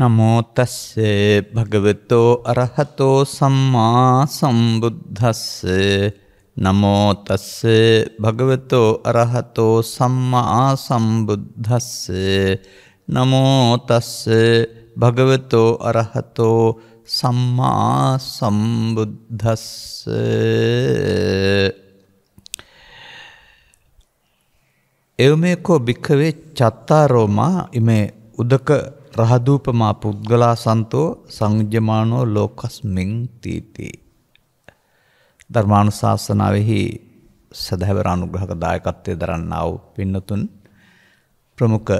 නමෝතස්ස භගවතෝ අරහතෝ සම්මා සම්බුද්ධස්ස නමෝතස්ස භගවතෝ අරහතෝ සම්මා සම්බුද්ධස්ස නමෝතස්ස භගවතෝ අරහතෝ සම්මා සම්බුද්ධස්ස එවමේකෝ භික්කවේ චත්තාරෝමා ඉමේ උදක රහදූපමා පුද්ගලා සන්තෝ සංජ්‍යමානෝ ලෝකස්මින් තීති. ධර්මාණු ශාසනාවහි සැදැහැවර අනුග්‍රහක දායකත්වය දරන්නාව පින්නතුන් ප්‍රමුඛ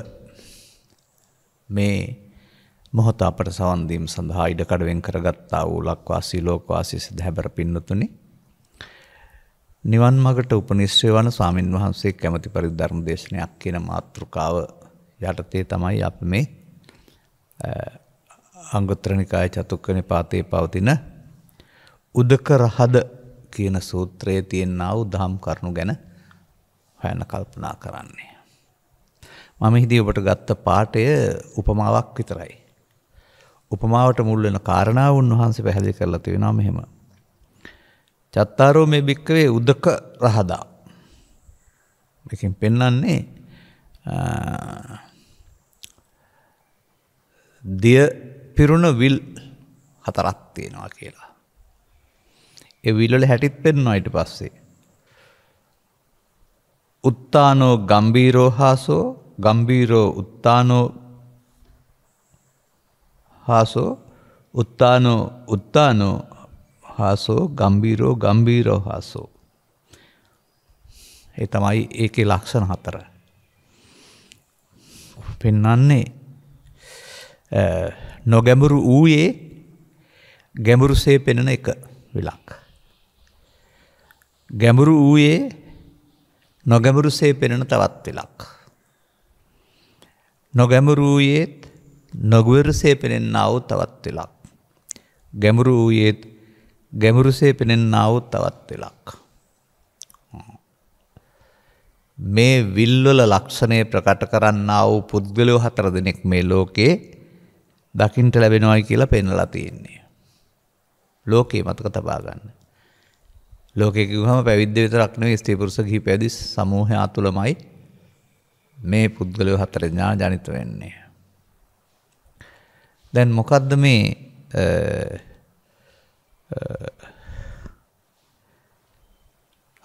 මේ මොහොත අපට සවන්දීම් සඳහා ඉඩකඩවෙන් කරගත්තා වූ ලක්වාසී ලෝකවාසී සැදැහැබර පින්නතුනි නිවන් මගට උපනිශ්‍රය වන ස්වාමින් වහන්සේ කැමති පරිදි ධර්ම දේශනයක් කියන මාතෘකාව යටතේ තමයි අප මේ අංගුත්‍රනිකාය චතුක්කන පාතයේ පවතින උදක රහද කියන සූත්‍රයේ තියෙන්න්නාව දහම් කරනු ගැන හොයන කල්පනා කරන්නේ. මම හිදී ඔබට ගත්ත පාටය උපමාවක් විතරයි. උපමාවට මුල්ලෙන කාරණාව උන්වහන්සේ පැහැදිි කරලා තියෙනවා මෙහෙම. චත්තාරෝ මේ භික්කවේ උදක රහදා. එකින් පෙන්නන්නේ දිය පිරුණ විල් හතරත් තියෙනවා කියලා. එ විල්ලොල හැටිත් පෙන්නවා අයිට පස්සේ. උත්තානෝ ගම්බීරෝ හාසෝ ගම්බීරෝ උත්තානෝ හාසෝ උත්තානෝ උත්තානෝ හාසෝ ගම්බීරෝ ගම්බීරෝ හාසෝ. ඒ තමයි ඒකේ ලක්ෂණ හතර. පෙන්නන්නේ නොගැඹුරු වූයේ ගැඹුරු සේ පෙනෙන එක විලක්. ගැඹුරු වූයේ නොගැඹුරු සේ පෙනෙන තවත් වෙලක්. නොගැඹුරූයේත් නොගුවරසේ පෙනෙන්නාව තවත් වෙලක්. ගැඹුරු වූයේත් ගැඹුරුසේ පෙනෙන්නාව තවත් වෙලක්. මේ විල්වල ලක්ෂණය ප්‍රකට කරන්නා වූ පුද්ගලයෝ හතර දෙනෙක් මේ ලෝකේ දකිින්ට ලැබෙනවයි කියලා පෙන්නලා තියෙන්නේ. ලෝකයේ මතක තබාගන්න. ලෝකෙකහම පැවිද්‍ය විතරක්නව ස්ත්‍රීපුරුස ගහි පැදි සමූහ අතුළමයි මේ පුද්ගලය හතර ඥා ජනිත වෙන්නේ. දැන් මොකක්ද මේ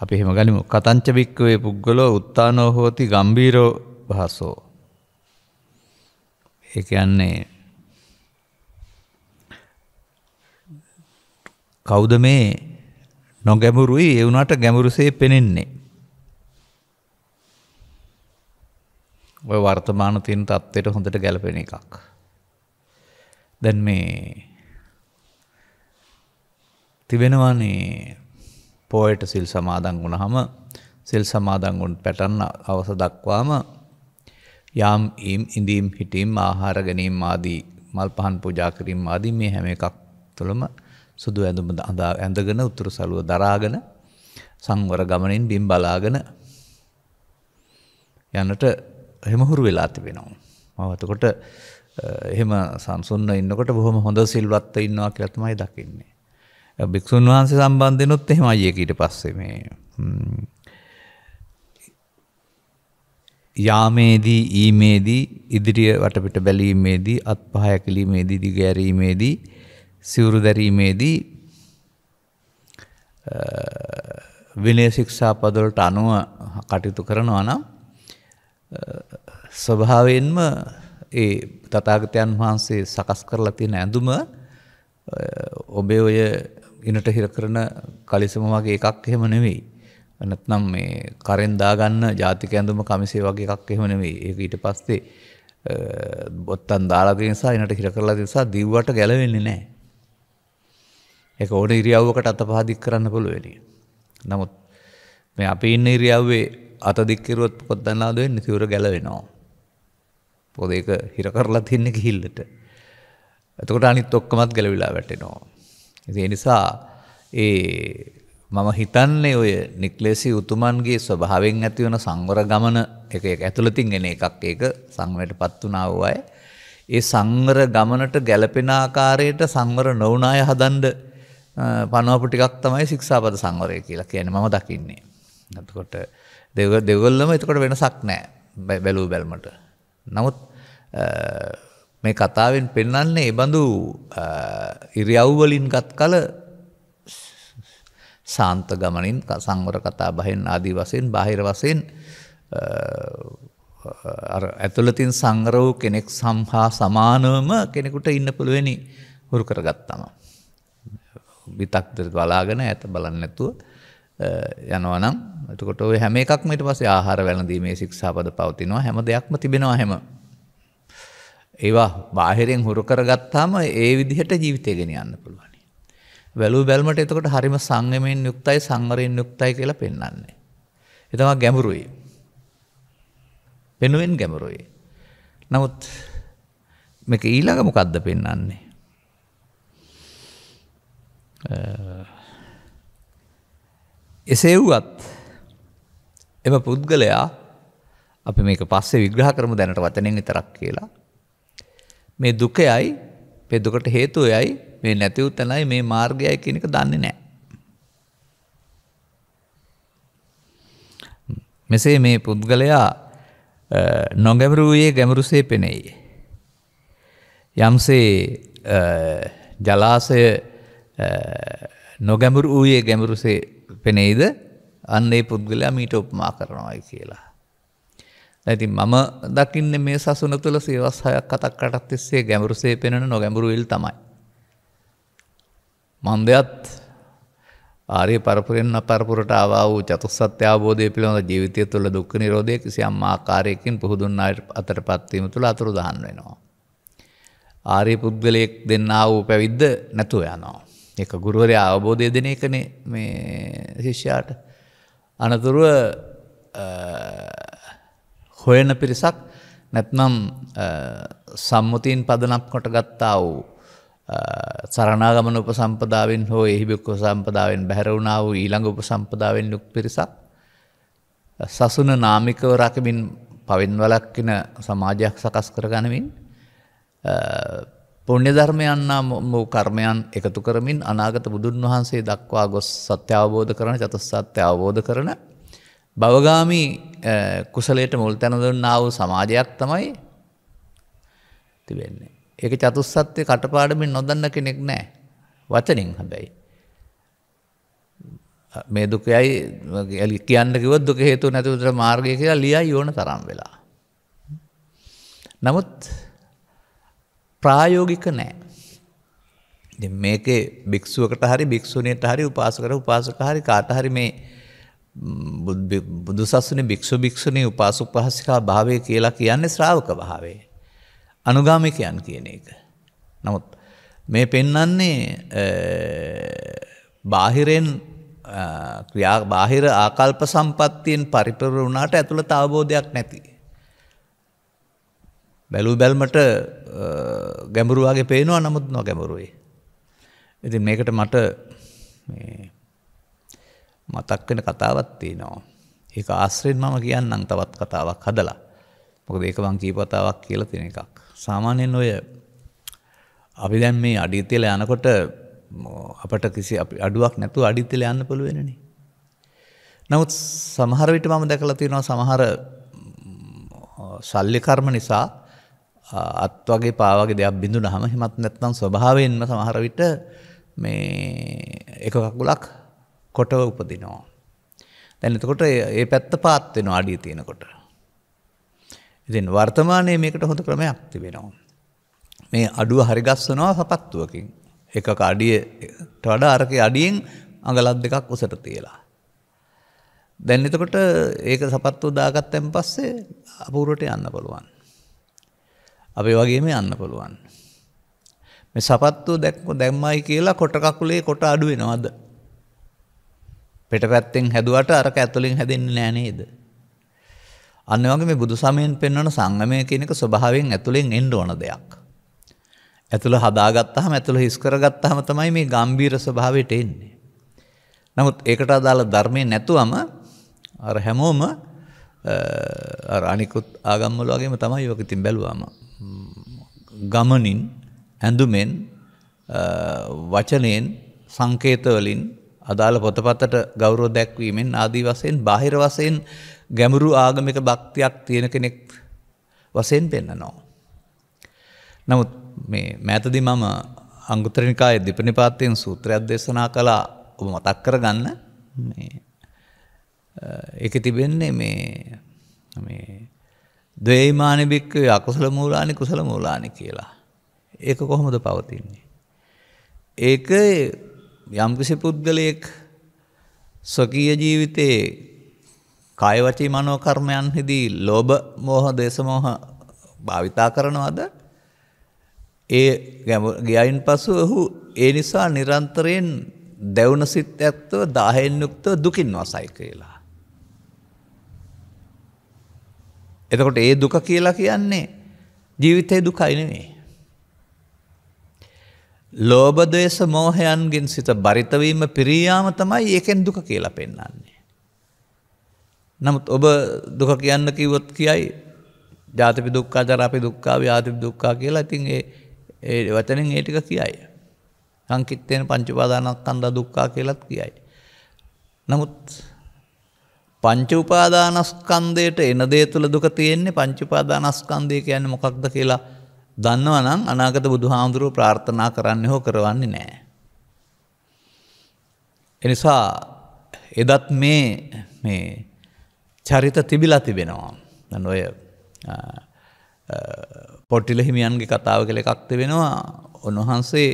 අපි හෙම ගනිමු කතංචභික්කවේ පුද්ගලෝ උත්තානෝ හෝති ගම්බීරෝ භාසෝ. ඒ යන්නේ කෞද මේ නොගැමුරුයි එවුනට ගැමුරුසේ පෙනෙන්නේ. ඔය වර්තමාන තින් තත්ත්වයට හොඳට ගැලපෙන එකක්. දැන් මේ තිබෙනවානේ පෝයට සිල් සමාදන් වුණහම සිල් සමාදන් වුන් පැටන්න අවස දක්වාම යම් ඊම් ඉඳීම් හිටීම් ආහාර ගැනීම් ආදී මල් පහන් පූජා කිරීම ආදී මේ හැම එකක් තුළම සුදු ඇඳුම අඳා ඇඳගෙන උතුරු සලුව දරාගෙන සංවර ගමනින් බිම් බලාගෙන යන්නට හෙමහුරු වෙලා තිබෙනවා. මවතකොට එහෙම සංසුන්න ඉන්නකොට බොහොම හොඳ සිල්වත්ත ඉන්නවා කියලා තමයි දකින්නේ. භික්ෂුන් වහන්සේ සම්බන්ධනොත් එහෙම අයියෙක් ඊට පස්සේ මේ යාමේදී ඊමේදී ඉදිරිය වටපිට බැලීමේදී අත්පහ ඇකිලීමේදී දිගෑරීමේදී සිවුරු දැරීමේදී විනය ශික්ෂා පදවලට අනුව කටයුතු කරනවා නම් ස්වභාවයෙන්ම ඒ තතාගතයන් වහන්සේ සකස් කරලා තියෙන ඇඳුම ඔබේ ඔය ඉනට හිර කරන කලිසම වගේ එකක් එහෙම නෙවෙයි. නැත්නම් මේ කරෙන් දාගන්න ජාතික ඇඳුම කමිසේ වගේ එකක් එහෙම නෙවෙයි. ඒක ඊට පස්සේ බොත්තන් දාලා තියෙන නිසා ඉනට හිර කරලා තියෙන නිසා දිව්වට ගැලවෙන්නේ නැහැ. එක ඕන ඉරියව්වකට අත පහදික් කරන්න පුළුවෙලිය. නමුත් මේ අපි ඉන්න ඉරියව්වේ අතදික්කරුවත් පොත්දන්නාද වෙන්න තිවර ගැලවෙනවා. පොද එක හිර කරලා තින්න කිහිල්ලට. ඇතකොට අනිත් ඔක්කමත් ගැලවිලා වැටෙනවා. ඒ නිසා ඒ මම හිතන්නේ ඔය නික්ලේසි උතුමන්ගේ ස්වභාවෙන් ඇතිවන සංවර ගමන එක ඇතුළතින් එන එකක් ඒක සංවයට පත් වනාව අය. ඒ සංවර ගමනට ගැලපෙන ආකාරයට සංවර නොවනාය හදන්ඩ පනෝපු ටිකක් තමයි ශික්ෂාපද සංවරය කියලා කියන මම දකින්නේ. නතුකොට දෙව දෙවල්ලම එතකොට වෙනසක් නෑ බැලූ බැල්මට. නමුත් මේ කතාවෙන් පෙන්නන්නේ එබඳු ඉරියව්වලින් ගත් කල සාන්ත ගමනින් සංවර කතා බහෙන් ආදී වසයෙන් බාහිර වසයෙන් ඇතුළතින් සංගර වූ කෙනෙක් සම්හා සමානවම කෙනෙකුට ඉන්න පුළුවනි හුරු කරගත්තමා. විතක්දර බලාගෙන ඇත බලන්න නැතුව යනවනම් එතකොට ඔය හැම එකක්ම ඊට පස්සේ ආහාර වැළඳීමේ ශික්ෂාපද පවතිනවා හැම දෙයක්ම තිබෙනවා හැම ඒවා බාහිරෙන් හුරු කරගත්තාම ඒ විදිහට ජීවිතය ගෙන යන්න පුළුවන් වැලූ බැල්මට එතකොට හරිම සංගමයෙන් යුක්තයි සංවරයෙන් යුක්තයි කියලා පෙන්වන්නේ එතවා ගැඹුරුයි වෙනුවෙන් ගැඹුරුයි නමුත් මේක ඊළඟ මොකක්ද පෙන්වන්නේ එසේ වුවත් එම පුද්ගලයා අපි මේක පස්සේ විග්‍රහ කරම දැනට වචනෙන් විතරක් කියලා. මේ දුකයයි පෙදුකට හේතුව යයි මේ නැතිවු තැනයි මේ මාර්ගයයි කෙනෙක දන්නේ නෑ. මෙසේ මේ පුද්ගලයා නොගැමරුයේ ගැමරුසේ පෙනෙයි. යම්සේ ජලාසය නොගැමුරු වූයේ ගැමුරුසේ පෙනෙයිද අන්නේ පුද්ගලයා මීට උපමා කරනවායි කියලා. ඇති මම දකින්න මේ සසුන තුළ සේවස් හයක් කතක් කටත් තිස්සේ ගැමරුසේ පෙනෙන නොගැඹුරු ඉල් තමයි. මන්දයත් ආරය පරපුරෙන් අපරපුරට ආවා වූ චතුස්සත්‍ය අවබෝධය පිළිබඳ ජීවිතය තුළ දුක්ඛ නිරෝධය කිසියම් ආකාරයකින් පුහුදුන් අයට අතර පත්වීම තුළ අතුරුදහන් වෙනවා. ආරය පුද්ගලයෙක් දෙන්නා වූ පැවිද්ද නැතුව යනවා. එක ගුරුවරය අවබෝධය දෙන එකනේ මේ ශිෂ්‍යයාට අනතුරුව හොයන පිරිසක් නැත්නම් සම්මුතිීන් පදනක් කොට ගත්තා වූ සරනාගමන උප සම්පදාවෙන් හෝ එහිබික්ක සම්පදාවෙන් බැහැරවුණාව ඊළඟ උප සම්පදාවෙන් යුක් පිරිසක් සසුන නාමිකව රකමින් පවින්වලක්කින සමාජයක් සකස් කරගනමින් පුුණ්‍ය ධර්මයන්නා වූ කර්මයන් එකතු කරමින් අනාගත බුදුන් වහන්සේ දක්වා ගොස් සත්‍ය අවබෝධ කරන චතස්සත්‍ය අවබෝධ කරන බවගාමී කුසලට මුල් තැනදන්නාව සමාජයක් තමයි තිබෙන්නේ. එක චතුස්සත්‍යය කටපාඩමින් නොදන්න කෙනෙක් නෑ වචනින් හැබැයි. මේ දුකයයි ඇලි කියන්න කිවත් දුක හේතු නැතිවතර මාර්ගය කියලා ලියයි ඕන තරම් වෙලා. නමුත් ප්‍රායෝගික නෑ. මේකේ භික්ෂුවකට හරි භික්‍ෂුණයට හරි උපාසකර උපාසකහරි කාටහරි මේ බුදුසස්සන භික්‍ෂු භික්‍ෂුණී උපාසු පහසිකා භාවය කියලා කියන්න ශ්‍රාවක භාවේ. අනුගාමිකයන් කියන එක. නමුත් මේ පෙන්නන්නේ බාහිරෙන් ක්‍රියා බාහිර ආකල්ප සම්පත්තියෙන් පරිපර වුණාට ඇතුළ තවබෝධයක් නැති. බැලූ බැල්මට ගැඹුරුවාගේ පේනවා නමුත් නො ගැඹුරුයි. ඉති මේකට මට මතක් වෙන කතාවත්තිී නෝ. ඒක ආශ්‍රයෙන් මම කියන්නම් තවත් කතාවක් හදලා මොක දේකවන් කීපතාවක් කියල තින එකක්. සාමාන්‍යෙන් ඔය අපි දැන් මේ අඩිතිල යනකොට අපට කිසි අඩුවක් නැතු අඩිතිල යන්න පුළුවෙනනි. නමුත් සමහරවිට මම දැකලා තියෙනවා සමහර සල්ලිකර්ම නිසා අත් වගේ පාවගේ දෙයක් බිඳු නහම හිමත් නැත්නම් ස්වභාවයෙන්ම සමහරවිට මේ එක කකුලක් කොටව උපදිනවා. දැන් එතකොට ඒ පැත්ත පාත් වෙනවා අඩිය තියෙනකොට. ඉතින් වර්තමානයේ මේකට හොඳ ක්‍රමයක් තිබෙනවා. මේ අඩුව හරි ගස්සනවා සපත්තුවකින්. එකක අඩියට වඩා අරකේ අඩියෙන් අඟලක් දෙකක් උසට තියලා. දැන් එතකොට ඒක සපත්තුව දාගත්තෙන් පස්සේ අපූර්වට යන්න පුළුවන්. අපි වගේම යන්න පුළුවන්. මේ සපත්තු දැක්ම දැම්මයි කියලා කොට කකුලේ කොට අඩු වෙනවද? පිට පැත්තෙන් හැදුවට අරක ඇතුලින් හැදෙන්නේ නෑ නේද? අන්න වගේ මේ බුදු සමයෙන් පෙන්වන සංගමය කියන එක ස්වභාවයෙන් ඇතුලෙන් එන්න ඕන දෙයක්. ඇතුළ හදාගත්තාම ඇතුළ හිස් කරගත්තාම තමයි මේ ගම්බීර ස්වභාවයට එන්නේ. නමුත් ඒකට අදාළ ධර්මය නැතුවම අර හැමෝම අනිකුත් ආගම්වල වගේම තමයි ඔක ඉතින් බැලුවාම. ගමනින් හැඳුමෙන් වචනයෙන් සංකේතවලින් අදාළ පොතපතට ගෞරෝ දැක්වීමෙන් ආදී වසයෙන් බාහිර වසයෙන් ගැමුරු ආගමික භක්තියක් තියෙන කෙනෙක් වසයෙන් පෙන්න්නනවා. නමුත් මේ මෑතදි මම අංගුත්‍රනිකාය දෙපනිපාත්තයෙන් සූත්‍රයක් දේශනා කලා ඔබ මතක් කර ගන්න එක තිබෙන්නේ මේ දේමාන භික්කවේ අකුසල මූලානි කුසල මූලානි කියලා. ඒක කොහොමද පවතින්නේ. ඒක යම්කිසි පුද්ගලයෙක් ස්වකීය ජීවිතයේ කයවචී මනෝකර්මයන් හිදී ලෝබ මෝහ දේශමෝහ භාවිතා කරනවද ඒ ගියයින් පසු ඔහු ඒ නිසා නිරන්තරයෙන් දැවුණ සිත් ඇත්තව දාහෙන් යුක්තව දුකින් වසයි කියලා. එතකොට ඒ දුක කියලා කියන්නේ ජීවිතය දුකයිනවේ. ලෝබදේශ මෝහයන්ගෙන් සිත බරිතවීම පිරියාම තමයි ඒකෙන් දුක කියලා පෙන්නන්නේ. නමුත් ඔබ දුක කියන්න කිවොත් කියයි ජාතිපි දුක්කා ජරාපි දුක්කා ්‍යාතිපි දුක්කා කියලා ඉතින් ඒ වචනෙන් ඒටික කියයි. සංකිත්තයෙන් පංචිපාදානක් කන්ද දුක්කා කියලත් කියයි. නමුත් පංච උපාදානස්කන්දයට එන දේ තුළ දුක තියෙන්නේ පංච උපාදානස්කන්දය කියන්නේ මොකක්ද කියලා දන්නව නම් අනාගත බුදුහාමුදුරුව ප්‍රාර්ථනා කරන්න හෝ කරවන්නේ නෑ. එනිසා එදත් මේ මේ චරිත තිබිලා තිබෙනවා. ඔය පොට්ටිල හිමියන්ගේ කතාව කළ එකක්ත වෙනවා උන්වහන්සේ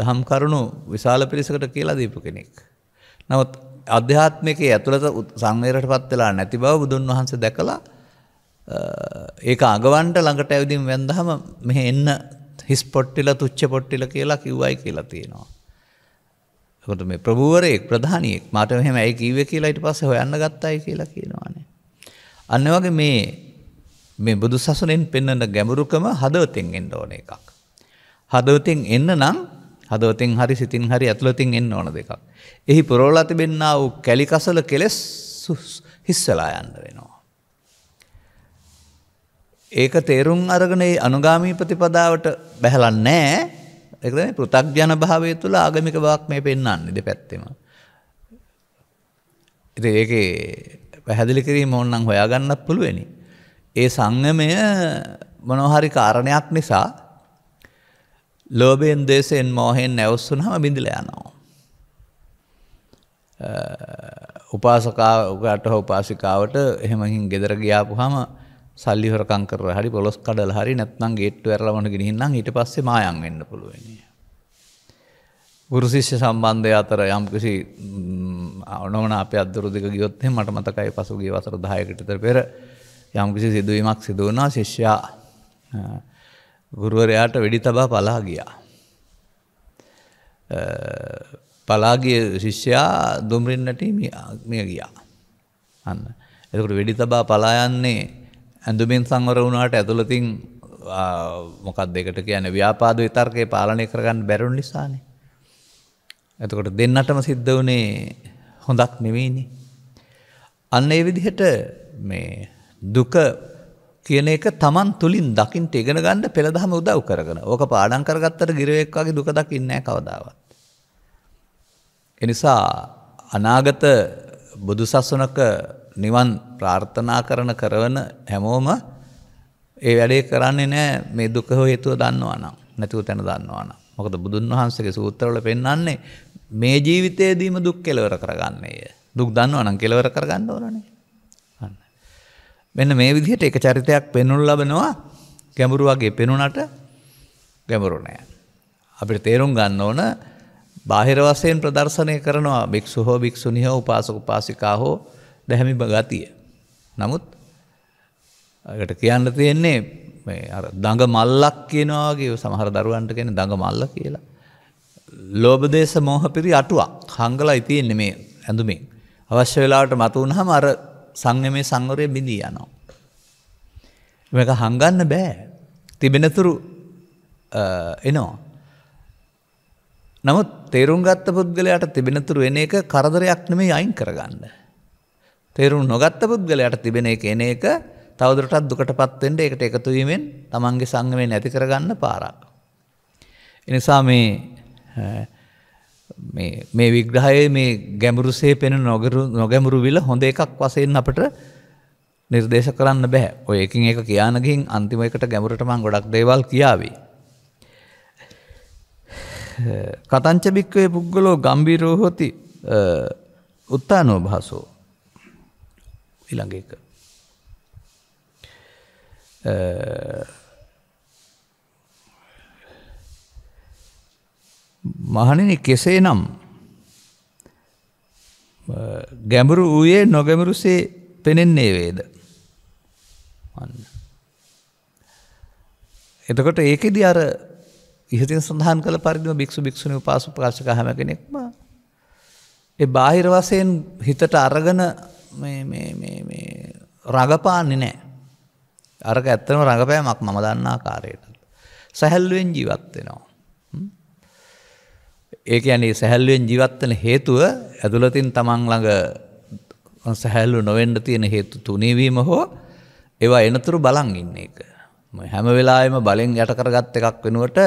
දහම් කරුණු විශාල පිරිසකට කියලා දීපු කෙනෙක්. නවත් අධ්‍යාත්මිකයේ ඇතුළත සංවේරට පත් වෙලා නැති බව බුදුන් වහන්සේ දැකලා ඒක අගවන්ට ළඟට ඇවිදින් වැන්දහම මෙහෙ එන්න හිස් පොට්ටිල තුච්ච පොට්ටිල කියලා කිව්වයි කියලා තියෙනවා. එකට මේ ප්‍රභූවරයෙක් ප්‍රධානියෙක් මට මෙහෙම ඇයි කිව්වේ කියලා ඊට පස්සේ හොයන්න ගත්තයි කියලා කියනවානේ. අන්න වගේ මේ මේ බුදු සසුනෙන් පෙන්වන ගැඹුරුකම හදවතෙන් එන්න ඕන එකක්. හදවතෙන් එන්න නම් හදවතෙන් හරි සිතින් හරි ඇතුළතින් එන්න ඕන දෙකක්. එහි පුරෝලා තිබෙන්න්නා වූ කැලිකසල කෙලෙස් හිස්සලා යන්න වෙනවා. ඒක තේරුම් අරගෙන අනුගාමී ප්‍රතිපදාවට බැහලන් නෑ එකන පෘතක්ජන භාවය තුළ ආගමික බවක් මේ පෙන්න්න ඉද පැත්තෙම. ඒක පැහැදිලි කිරීම ඔන්නන් හොයාගන්නත් පුළුවනි. ඒ සංගමය මනොහරි කාරණයක් නිසා ලෝබයෙන් දේශයෙන් මෝහෙන් නැවස්සුන් හම බිඳිල යනවා. උපාසකාවට හෝ පාසිකාවට එහෙමහින් ගෙදර ගියාපු හම සල්ලිහරකං කර හරි පොස් කඩල හරි නැත්නම් ගේට්ට වැරලමට ගිහින්නම් ඊට පස්සේ මයන් වෙන්න පුළුවන්. ගුරුසිෂ්‍ය සම්බන්ධය අතර යම්කිසි අනෝන අප අදදුරදික ගියොත්තේ මට මතකයි පසුගේ වසර දායකටතර පෙර යම්කිසි සිදුවීමක් සිදුවනා ශිෂ්‍යා ගුරුවරයාට වෙඩි තබා පලා ගියා. පලාගිය ශිෂ්‍යයා දුම්රින්නට මිය ගියා. අන්න. එකට වෙඩි තබා පලායන්නේ ඇඳුමින් සංවර වුණට ඇතුළතින් මොකක් දෙකට කියන ව්‍යාපාද විතර්කය පාලනය කරගන්න බැරුන් නිසානෙ. ඇතකොට දෙන්නටම සිද්ධ වනේ හොඳක් නෙවෙයිනි. අන්න ඒ විදිහට මේ දුක කියන එක තමන් තුළින් දකිින්ට ඉගෙන ගන්න පෙළදහම උදව් කරගන ඕක පාඩන් කරගත්තට ගිරවෙක්වාගේ දුකදක් ඉන්න කවදාවත්. එනිසා අනාගත බුදුසස්සනක නිවන් ප්‍රාර්ථනා කරන කරවන හැමෝම ඒ වැඩේ කරන්නේ නෑ මේ දුකහෝ හේතුව දන්නවා නම් නැතිව තැන දන්නවා නම් මොකද බුදුන් වහන්සගේ සූත්‍රවල පෙන්න්නේ මේ ජීවිතයේදීම දුක් කෙලවර කරගන්නේය දුක් දන්නවා නම් කෙලවර කරගන්න ඕනනේ මෙන්න මේ විදිහට එක චරිතයක් පෙනුල් ලබනවා ගැඹුරු වගේ පෙනුනට ගැඹුරු නෑ. අපිට තේරුම් ගන්න ඕන බාහිර වසයෙන් ප්‍රදර්ශනය කරනවා භික්ෂු හෝ භික්‍ෂුණි හෝ උපාසක පාසිකා හෝ දැහැමි ගතිය. නමුත් ඇට කියන්න තියෙන්නේ දඟ මල්ලක් කියනවාගේ සමහර දරුවන්ට කියෙන දඟ මල්ල කියලා. ලෝබදේශ මෝහපිරි අටුවක් හංගලා ඉතියෙන්නේ මේ ඇඳුමින්. අවශ්‍ය වෙලාට මතුවුණහම අර සංයමේ සංවරය බිඳී යනවා. මේක හංගන්න බෑ තිබෙනතුරු එනවා. නමුත් තේරුම් ගත්ත පුද්ගලයට තිබෙනතුරු එන එක කරදරයක් නෙමේ අයින් කරගන්න. තේරුම් නොගත්ත පුද්ගලයට තිබෙන එක එන එක තවදුරටත් දුකට පත්වෙන්ට එකට එකතුවීමෙන් තමන්ගේ සංගමය නැති කරගන්න පාරක්. එනිසා මේ මේ විග්‍රහයේ මේ ගැඹුරුසේ පෙන නොගරු නොගැමුරු විල හොඳ එකක් වසයෙන් අපට නිර්දේශ කරන්න බැහැ ඔය එකින් එක කියානගින් අන්තිම එකට ගැඹුරට මං ගොඩක් දේවල් කියාවේ. කතංචභික්වේ පුද්ගලෝ ගම්බීරෝ හොති උත්තානෝ භාසෝ ඉළඟ එක. මහණෙනි කෙසේ නම් ගැඹුරු වූයේ නොගැඹුරුසේ පෙනෙන්නේ වේද. එතකොට ඒකෙද අර ඉහතින් සඳහන් කළ පරිදිම භික්ෂු භික්ෂුණය පාසු ප්‍රකාශක හැම කෙනෙක්ම එ බාහිර වසයෙන් හිතට අරගන රඟපාන්නේ නෑ. අරක ඇත්තම රඟපෑමක් මම දන්නා කාරයට. සැහැල්ලුවෙන් ජීවත් වෙනවා. ඒක යනේ සැහැල්ලුවෙන් ජීවත්වන හේතුව ඇතුළතින් තමන් ළඟ සැහැල්ලු නොවෙන්ඩ තියෙන හේතු තුනීවීම හෝ ඒවා එනතුරු බලන් ඉන්න එක. හැම වෙලාම බලෙන් යටකරගත් එකක් වෙනුවට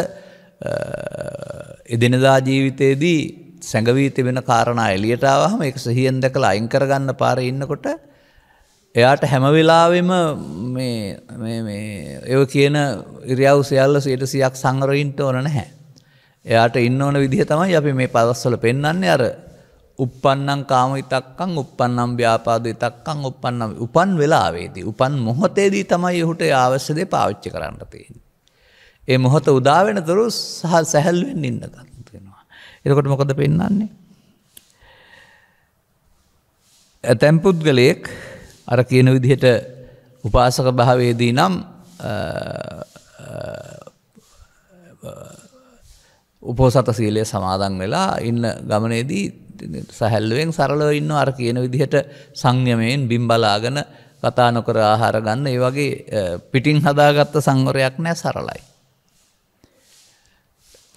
එදිනදා ජීවිතයේදී සැඟවී තිබෙන කාරණා එලියටාවහම එක සහියෙන් දැකලා අයින් කරගන්න පාර ඉන්නකොට එයාට හැමවෙලාවෙම ඒ කියන ඉරියව් සියල්ල සයට සියක් සංගරයින්ට ඕන නැහැ. එයාට ඉන්න ඕන විදිහ තමයි අපි මේ පදස්වල පෙන්වන්නේ අර uppannam kama itakkan uppannam vyapada itakkan uppannam උපන් වෙලාවේදී උපන් මොහොතේදී තමයි ඔහුට අවශ්‍ය දේ පාවිච්චි කරන්න තියෙන්නේ. ඒ මොහොත උදා වෙනතුරු සහ සැහැල් වෙන්න ඉන්න ගන්න වෙනවා. එතකොට මොකද පෙන්වන්නේ? ඇතැම් පුද්ගලයෙක් අර කියන විදිහට උපාසක භාවයේදී නම් උපෝසත සීලය සමාදන් වෙලා ඉන්න ගමනේදී සැහැල්ලුවෙන් සරලව ඉන්න අර කියන විදිහට සංයමයෙන් බිම්බලාගෙන කතා නොකර ආහාර ගන්න ඒ වගේ පිටින් හදාගත්ත සංවරයක් නෑ සරලයි.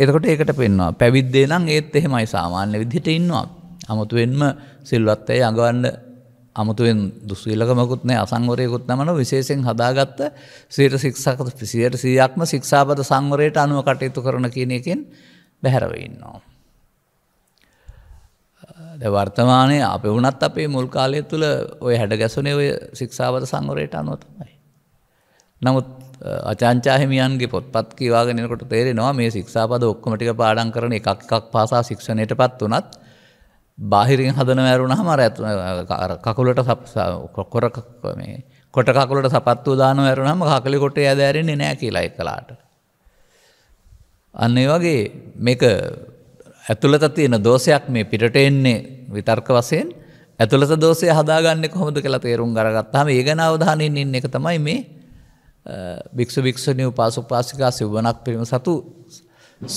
එතකොට ඒකට පෙන්වා පැවිද්දේ නම් ඒත් එහෙමයි සාමාන්‍ය විදිහට ඉන්නවා. අමුතුවෙන්ම සිල්වත්තේ අඟවන්න අමුතුවෙන් දුස්වීලකමකුත් නෑ අසංවරයකුත් නමන විශේෂෙන් හදාගත්ත සීට සික්ෂක සියට සීයක්ම ශික්ෂාපද සංවරයට අනුව කටයුතු කරන කියන එකෙන් බැහැරව ඉන්නවා. වර්තමානය අප වනත් අපේ මුල් කාලය තුළ ඔය හැඩ ගැසුනේ ඔය ශික්ෂාවත සංවරයට අනුවතමයි. නමුත් අචංචාහිමියන්ගේ පොත්පත් කියවාගෙනකොට තේරෙනවා මේ ශික්ෂාපද ඔක්කොමටික පාඩන් කරන එකක් පාසා ශික්ෂණයට පත් වනත් බාහිරින් හදන ඇරුණ හමර ඇතු කකුලට කොටකකුලට සපත්තු දාන ඇරුණම කකලි කොට ඇදෑරෙන්නේ නෑ කියලායි කලාට. අන්න ඒ වගේ මේක ඇතුළත තියෙන දෝෂයක් මේ පිටට එන්නේ විතර්ක වසයෙන් ඇතුළත දෝසය හදාගන්න කොහොමද කියලා තේරුම් ගරගත්තාම ඒ ගැන අවධානයෙන් ඉන්න එක තමයි මේ භික්ෂු භික්ෂණය උපාසු පාසිකා සිව්වනක් පිරිම සතු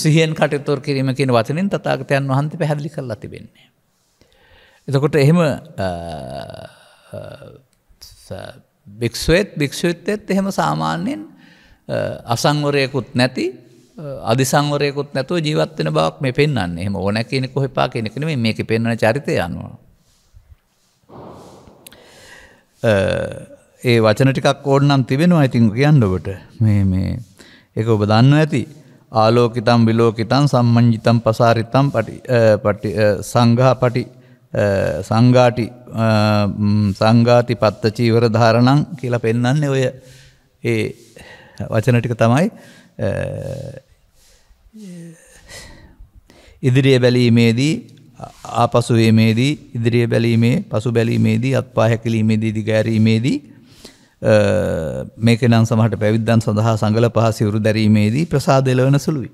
සිහියෙන් කටයුතුර කිරීමකින් වචනින් තතාගතයන් වහන්ත පැහැදිලි කරලා තිබෙන්නේ. එතකොට එහෙම භික්ෂුවත් භික්ෂුත්තෙත් එහෙම සාමාන්‍යයෙන් අසංවරයකුත් නැති අධිසංවරයකුත් නැතුව ජීවත්වෙන බවක් මේ පෙන්න්න එහම ඕන කෙනෙක හොපා කෙනෙකන මේක පෙන්වන චරිතය අනවා. ඒ වචනටිකක් ඕඩනම් තිබෙනවා ඇතින් කියන්නඩොබට මේ එක ඔබ දන්න ඇති ආලෝකිතම් විලෝකිතන් සම්මංජිතම් පසාරිතම් පටි සංඝා පටි සංගාටි සංගාති පත්ත චීවර ධාරණං කියලා පෙන්නන්නේ ඔය ඒ වචනටික තමයි ඉදිරිය බැලීමේදී ආපසුවීමේදී ඉදිරිය බැලීමේ පසු බැලීමේදී අත්පා හැකිලීමේදී දිගෑරීමේදී මේක නම් සමහට පැවිද්දන් සඳහා සඟල පහ සිවුරු දැරීමේදී ප්‍රසාදලවන සුළුයි.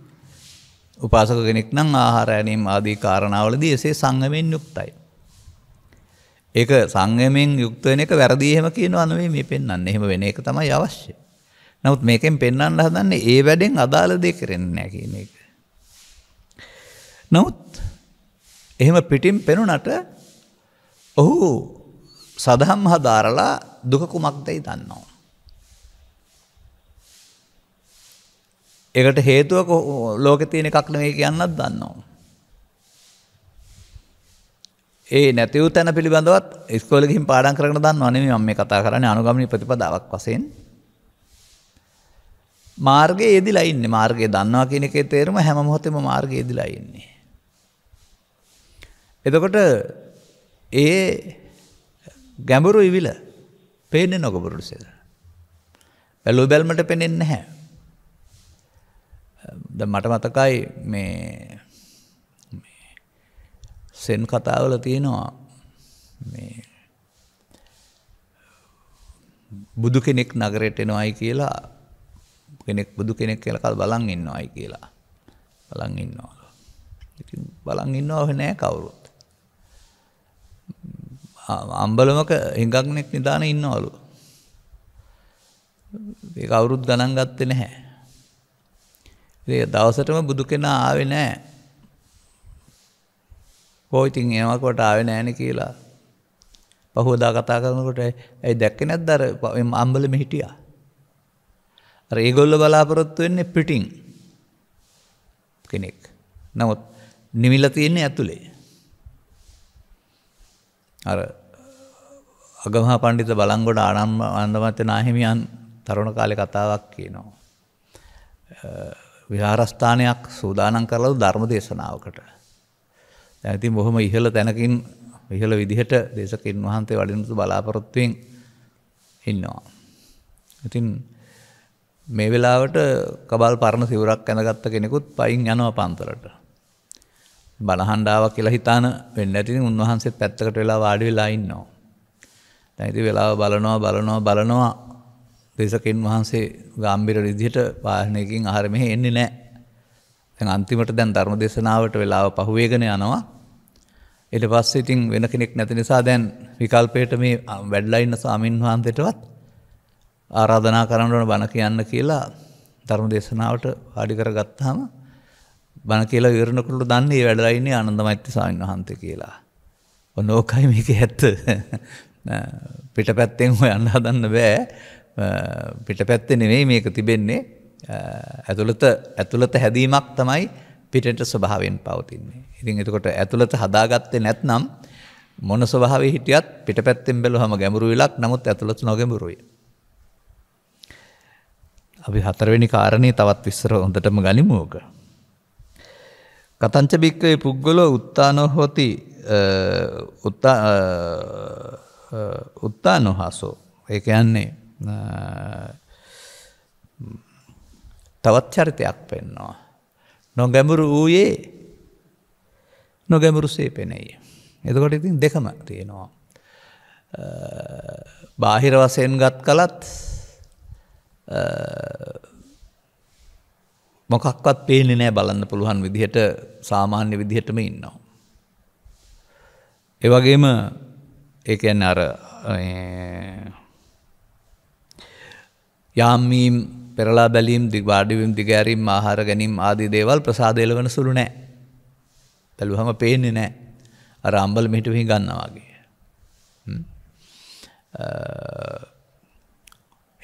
උපාසක කෙනෙක් නම් ආහාරයනීම් ආදී කාරණාවලදී එසේ සංගමෙන් යුක්තයි. ඒක සංගමෙන් යුක්තවෙන එක වැරදිහෙම කියන අනුවේ මේ පෙන්න්න එහෙම වෙන එක තමයි අවශ්‍යය. නමුත් මේකෙන් පෙන්වන්න හදන්නේ ඒ වැඩෙන් අදාළ දේ කරන්නේ නැහැ කියන එක. නමුත් එහෙම පිටින් පෙනුනට ඔහු සදහම් හදාරලා දුක කුමක්දයි දන්නවා. ඒකට හේතුව ලෝකේ තියෙන එකක් නෙවෙයි කියන්නත් දන්නවා. ඒ නැති වූ තැන පිළිබඳවත් ඉස්කෝලේ ගිහින් පාඩම් කරගෙන දන්නව නෙමෙයි මම මේ කතා කරන්නේ අනුගමනීය ප්‍රතිපදාවක් වශයෙන්. මාර්ගයේ යෙදිලා ඉන්නේ මාර්ගය දන්නවා කියන එකේ තේරුම හැම මොහොතෙම මාර්ගයේ යෙදිලා ඉන්නේ. එතකොට ඒ ගැඹුරු ඉවිල පේන්නේ නොගබුරුට සෙද. බැලු බැල්මට පෙනෙන්නේ නැහැ. දැන් මට මතකයි මේ සෙන් කතාවල තියෙනවා මේ බුදු කෙනෙක් නගරයට එනවායි කියලා කෙනෙක් බුදු කෙනෙක් කියලා කල් බලන් ඉන්නවයි කියලා. බලන් ඉන්නවලු. ඉතින් බලන් ඉන්නව නෑ කවුරුත්. අම්බලමක හිඟක්නෙක් නිදාන ඉන්නවලු. ඒ කවුරුත් ගණන් ගත්තේ නැහැ. ඒ දවසටම බුදු කෙනා ආවේ නෑ. පෝයිතින් ඒමකොට ආවේ නෑන කියලා. පහුවදා කතා කරනකොට ඇයි දැක්ක නැද්දර අම්බලම හිටියා. ඒගොල්ල බලාපොරොත්තු වෙන්නේ පිටිං කෙනෙක්. නමුත් නිමිල තියෙන්නේ ඇතුළේ. අර අගමහ පණ්ඩිත බලංගොඩ ආනම් අන්දමත්ත නාහිමියන් තරුණ කාලෙ කතාවක් කියනවා. විහාරස්ථානයක් සූදානම් කරලු ධර්ම දේශනාවකට. ඇති බොහොම ඉහල තැනකින් විහල විදිහට දේශකින් වහන්සේ වඩිනුතු බලාපොරොත්තුවෙන් ඉන්නවා. ඉතින් මේ වෙලාවට කබල් පරණ සිවරක් ඇඳගත්ත කෙනෙකුත් පයින් යනවා පන්තරට. බලහන්ඩාව කියලා හිතාන වෙන්න ඇතින් උන්වහන්සේ පැත්තකට වෙලා වාඩි වෙලා ඉන්නවා. දැයිති වෙලාව බලනවා බලනවා බලනවා දෙසකින් වහන්සේ ගම්බිර විදිහට පාහනයකින් අහර මෙහ එන්නේ නෑ. තැන් අන්තිමට දැන් ධර්ම දෙශනාවට වෙලාව පහුවේගෙන යනවා. එට පස්ස ඉතින් වෙන කෙනෙක් නැති නිසා දැන් විකල්පයට මේ වැඩ්ලයින්න ස්වාමීන් වහන්සේටවත් ආරාධනා කරන්නට බණ කියන්න කියලා ධර්ම දේශනාවට පාඩිකර ගත්තාම බණ කියලා විරණකුට දන්නේ වැඩලයින්නේ ආනන්දමෛත්‍ය ස්වාමීන් වහන්සේ කියලා. ඔන්න ඕකයි මේක ඇත්ත. පිටපැත්තෙන් හොයන්න හදන්න බෑ. පිටපැත්තේ නෙවෙයි මේක තිබෙන්නේ. ඇතුළත ඇතුළත හැදීමක් තමයි පිටට ස්වභාවයෙන් පවතින්නේ. ඉතින් එතකොට ඇතුළත හදාගත්තේ නැත්නම් මොන ස්වභාවයේ හිටියත් පිටපැත්තෙන් බැලුවම ගැඹුරු විලක් නමුත් ඇතුළත නොගැඹුරුයි. අපි හතරවෙනි කාරණය තවත් විස්සර හොඳටම ගනිමෝක. කතංච භික්කවේ පුද්ගලෝ උත්තානොහොති උත්තා නොහසෝ ඒක යන්නේ තවත් චරිතයක් පෙන්නවා. නොගැඹුරු වූයේ නොගැඹුරු සේ පෙනෙයි. එතකොට ඉතින් දෙකම තියෙනවා. බාහිර වසයෙන් ගත් කලත් මොකක්වත් පේනෙ නෑ බලන්න පුළුවන් විදිහට සාමාන්‍ය විදිහටම ඉන්නවා. එවගේම ඒඇන්න අර යාම්මීම් පෙරලා බැලීම් දිවාඩිවිම් දිගෑරීම් ආහාර ගැනීම් ආදී දේවල් ප්‍රසාදේල වන සුළු නෑ. පැළුහම පේනෙ නෑ අර අම්බල මිටුහි ගන්නවාගේ.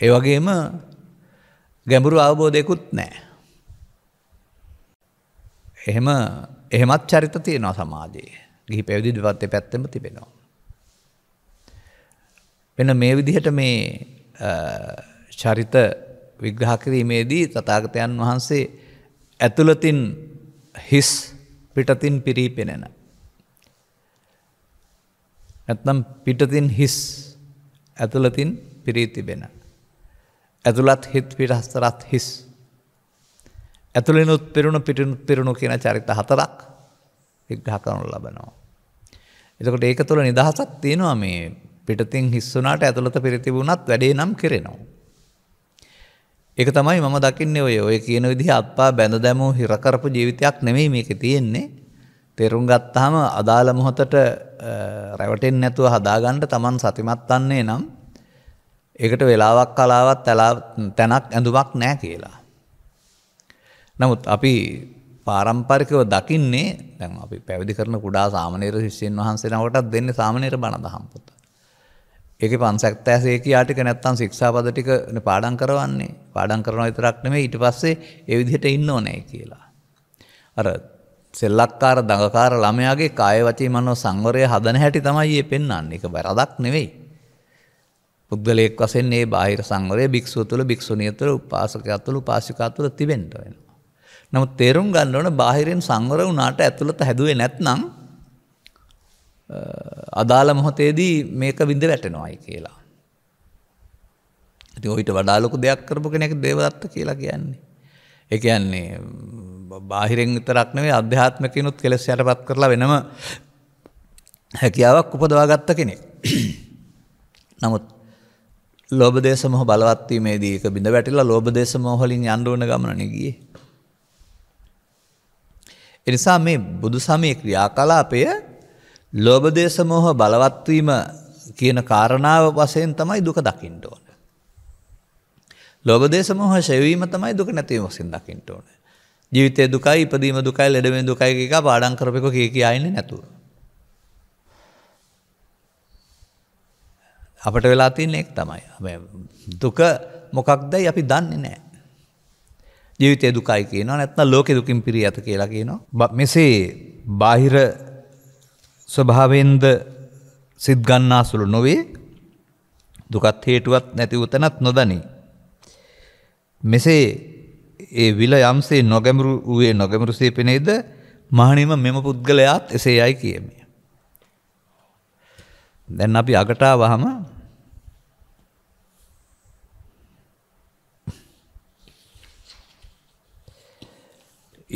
ඒවගේම ගැඹුරු අවබෝධයකුත් නෑ. එහෙම එහෙමත් චරිත තියෙනවා සමාජයේ ගිහි පැවිදි දෙවත්තේ පැත්තෙම තිබෙනවා. වෙන මේ විදිහට මේ චරිත විග්‍රහ කිරීමේදී තතාගතයන් වහන්සේ ඇතුළතින් හිස් පිටතින් පිරී පෙනෙන. ඇත්නම් පිටතින් හිස් ඇතුළතින් පිරී තිබෙන. ඇතුළත් හිත් පිටහස්තරත් හිස්. ඇතුළෙනුත් පිරුණු පිටිනුත් පිරුණු කියන චරිත හතරක් විග්‍රහ කරනු ලබනවා. එතකොට ඒක තුළ නිදහසක් තියෙනවා මේ පිටතින් හිස්සුනාට ඇතුළත පිරිතිබුණත් වැඩේ නම් කෙරෙනවා. ඒක තමයි මම දකින්න ඔය ඔය කියන විදිහ අපා බැඳ දැමූ හිරකරපු ජීවිතයක් නෙමෙයි මේක තියෙන්නේ තෙරුම් ගත්තාම අදාළ මොහොතට රැවටෙන් නැතුව හදාගන්නට තමන් සතිමත් වන්නේ නම් ඒකට වෙලාවක් කලාවත් තැනක් ඇඳුමක් නෑ කියලා. නමුත් අපි පාරම්පරිකව දකින්නේ දැන් අපි පැවිදි කරන කුඩා සාමනේර ශිෂ්‍යයන් වහන්සේනවටත් දෙන්නේ සාමනේර බණ දහම් පොත. ඒකේ 570 කියා ටික නැත්තම් ශික්ෂාපද ටික පාඩම් කරවන්නේ. පාඩම් කරනවා විතරක් නෙමෙයි ඊට පස්සේ ඒ විදිහට ඉන්න ඕනේ කියලා. අර සෙල්ලක්කාර දඟකාර ළමයාගේ කාය වචී මනෝ සංවරය හදන හැටි තමයි මේ පෙන්වන්නේ. ඒක වැරදක් නෙවෙයි. පුද්ගලයෙක් වසෙන් ඒ බාහිර සංවරය භික්ෂුව තුළ භික්ෂුණිය තුළ උපාසකයක් තුළ උපාසිකා තුළ තිබෙන්ට වෙන. නමුත් තේරුම් ගන්න ඕන බාහිරෙන් සංවර වුණාට ඇතුළත හැදුවේ නැත්නම් අදාළ මොහොතේදී මේක විඳ වැටෙනවායි කියලා. ඉතින් ඔయిత වඩා ලොකු දෙයක් කරපු කෙනෙක් දේවදත්ත කියලා කියන්නේ. ඒ කියන්නේ බාහිරෙන් විතරක් නෙවෙයි අධ්‍යාත්මිකිනුත් කෙලෙස් යටපත් කරලා වෙනම හැකියාවක් උපදවා ගත්ත කෙනෙක්. නමුත් ලෝබදේශමහ බලවත්වීමේදී එක බිඳ වැටිලා ලෝබදේශමෝහලින් යන්ඩුවන ගමනනගිය. එනිසා මේ බුදු සමය ක්‍රියා කලාපය ලෝබදේශමෝහ බලවත්වීම කියන කාරණාව වසයෙන් තමයි දුක දකිින්ට ඕන. ලෝබදේශමෝහ ශැවීම තමයි දුක නැතිවීම වසින් දකිින්ට ඕන. ජීවිතය දුකයි ඉපදීම දුකයි ලෙඩවෙන් දුකයි එක පාඩන් කරපෙක කිය කියයින්නේ නැතුව. අපට වෙලා තියන්නේ එක් තමයි. දුක මොකක්දයි අපි දන්නේ නෑ. ජීවිතය දුකයි කියන නැත්න ලෝක දුකින් පිරි ඇත කියලා කියනවා. මෙසේ බාහිර ස්වභාවෙන්ද සිද්ගන්නා සුළු නොවේ දුකත් හේටුවත් නැතිවතනත් නොදනී. මෙසේ ඒ විල යම්සේ නොගැමරු වූයේ නොගැමරුසේ පෙනේද මහනිම මෙම පුද්ගලයාත් එසේ අයි කියමිය. දැන් අපි අගටා වහම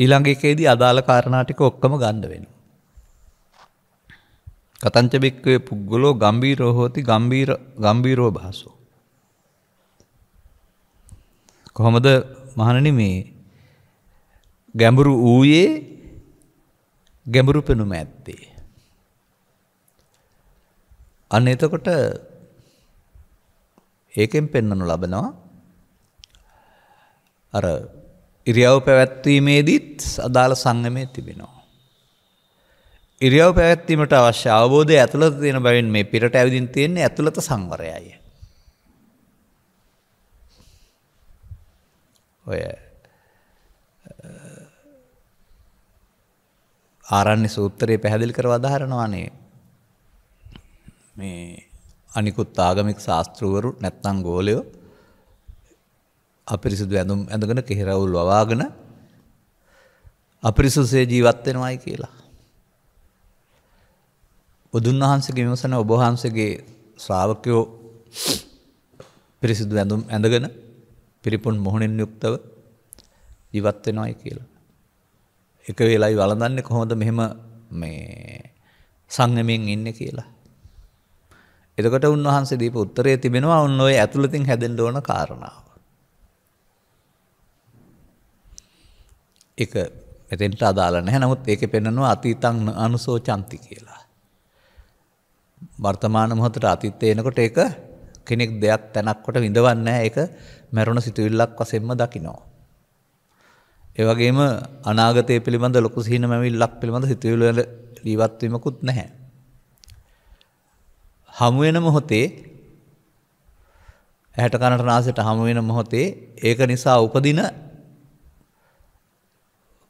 ඊළඟකේදී අදාළ කාරණාටික ඔක්කම ගණ්ඩ වෙන. කතංචභික්වේ පුද්ගලෝ ගම්බීරෝහෝති ගම්බීරෝ භාසෝ. කොහොමද මහණන මේ ගැඹුරු වූයේ ගැඹුරු පෙනුම ඇත්තේ. අන්න එතකොට ඒකෙන් පෙන්නනු ලබනවා අර ඉරියව් පැවැත්වීමේදීත් අදාළ සංගමය තිබෙනවා. ඉරියව් පැවැත්වීමට අවශ්‍ය අවබෝධය ඇතුළත තියෙන බැවින් මේ පිට ඇවිදින් තියෙන්නේ ඇතුළත සංවරයයි. ඔය ආරන්නේ සූත්‍රයේ පැහැදිලි කර වදාහරනවානේ මේ අනිකුත් ආගමික ශාස්තෘවරු නැත්තං ගෝලයෝ අපිරිසිදු ඇඳුම් ඇඳගෙන කෙහිරවුල් වවාගෙන අපිරිසුසේ ජීවත්වෙනවායි කියලා. බුදුන් වහන්සගේ විමසන ඔබහන්සගේ ශ්‍රාවකයෝ පිරිසිදු ඇඳුම් ඇඳගෙන පිරිපුන් මොහොනින් යුක්තව ජීවත්වෙනවායි කියලා. එක වෙලායි වලඳන්න කොහොඳ මෙහෙම මේ සංගමයෙන් ඉන්න කියලා. එතකට උන්වහන්සේ දීප උත්තරය තිබෙනවා ඔන්න ඔය ඇතුළතින් හැදෙන්ඩ ඕන කාරණාව. එක මෙතෙන්ට අදාල නැහැ නමුත් ඒක පෙන්නනවා අතීතං අනුසෝචන්ති කියලා. වර්තමාන මොහොතට අතීතේ එනකොට ඒක කෙනෙක් දෙයක් තැනක් කොට විඳවන්නේ නැහැ ඒක මරණ සිතුවිල්ලක් වශයෙන්ම දකිනවා. ඒ වගේම අනාගතය පිළිබඳ ලොකු සිහිනමැවිල්ලක් පිළිබඳ සිතුවිලි වල ජීවත් වීමකුත් නැහැ. හමු වෙන මොහොතේ ඇහැට කනට නාසයට හමු වෙන මොහොතේ ඒක නිසා උපදින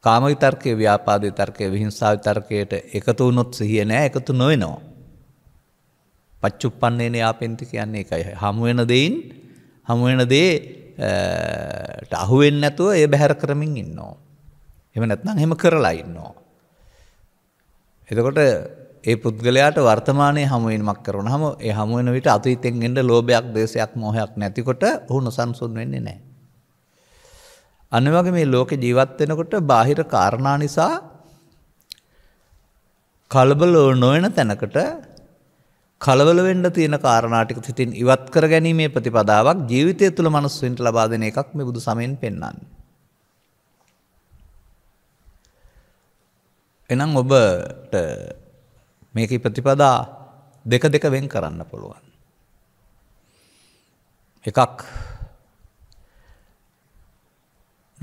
කාම විතර්කය ව්‍යාපාද විතර්කය විහිංසා විතර්කයට එකතු වුණොත් සිහිය නෑ එකතු නොවෙනවා. පච්චුප්පන්නේන යාපෙන්ති කියන්නේ එකයි හමුවෙන දෙයින් හමුවෙන දේ අහුවෙන් නැතුව ඒ බැහැර කරමින් ඉන්නවා. එම නැත්නම් හෙම කරලා ඉන්නවා. එතකොට ඒ පුද්ගලයාට වර්තමානය හමුවීමක් කරන හම ඒ හමුවෙන විට අතීතෙන් එෙන්ට ලෝභයක් දේශයක් මොහයක් නැතිකොට හුණු සංසුන් වෙන්නේ නෑ. අනවගේ මේ ලෝක ජීවත් වෙනකොට බාහිර කාරණා නිසා කලබලෝ නොවන තැනකට කලවල වෙන්න තියෙන කාරණාටික සිතින් ඉවත් කර ගැනීමේ ප්‍රතිපදාවක් ජීවිතය තුළ මනුස්සුන්ට ලබා දෙන එකක් මේ බුදු සමයෙන් පෙන්වන්නේ. එනම් ඔබට මේක ප්‍රතිපදා දෙක දෙක වෙන් කරන්න පුළුවන්. එකක්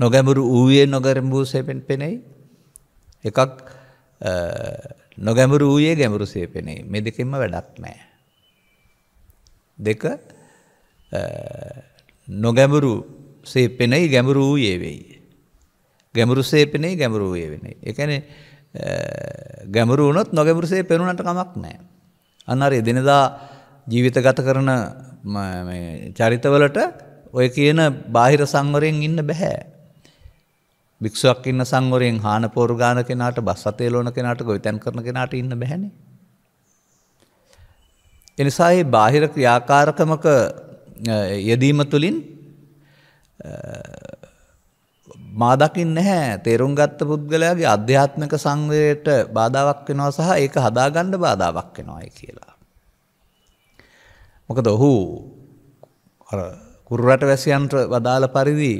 නොගැඹුරු වූයේ නොගැරඹූ සේපෙන් පෙනෙයි. එකක් නොගැඹුරු වූයේ ගැඹුරු සේපෙනෙයි. මේ දෙකෙන්ම වැඩක් නෑ. දෙක නොගැඹුරු සේපෙනෙයි ගැඹුරු වූයේ වෙයි. ගැඹුරු සේපෙනෙයි ගැඹුරු වූයේ වෙනයි. එකන ගැඹුරු වුණොත් නොගැඹුරු සේ පෙනුනට කමක් නෑ. අන්නර එදිනදා ජීවිත ගත කරන චරිතවලට ඔය කියන බාහිර සංවරයෙන් ඉන්න බැහැ. භික්ෂුවක් ඉන්න සංවරයෙන් හාන පෝරුගාන කෙනාට බස් අතේලෝන කෙනාට ගොවිතැන් කරන කෙනාට ඉන්න බැහැනේ. එනිසා ඒ බාහිර ක්‍රියාකාරකමක යෙදීම තුළින් මාදකින් නැහැ තේරුම් ගත්ත පුද්ගලයාගේ අධ්‍යාත්මක සංවයට බාධාවක් වෙනවා සහ ඒක හදාගණ්ඩ බාධාවක් වෙනවායි කියලා. මොකද ඔහු කුරුරට වැසියන්ට වදාළ පරිදි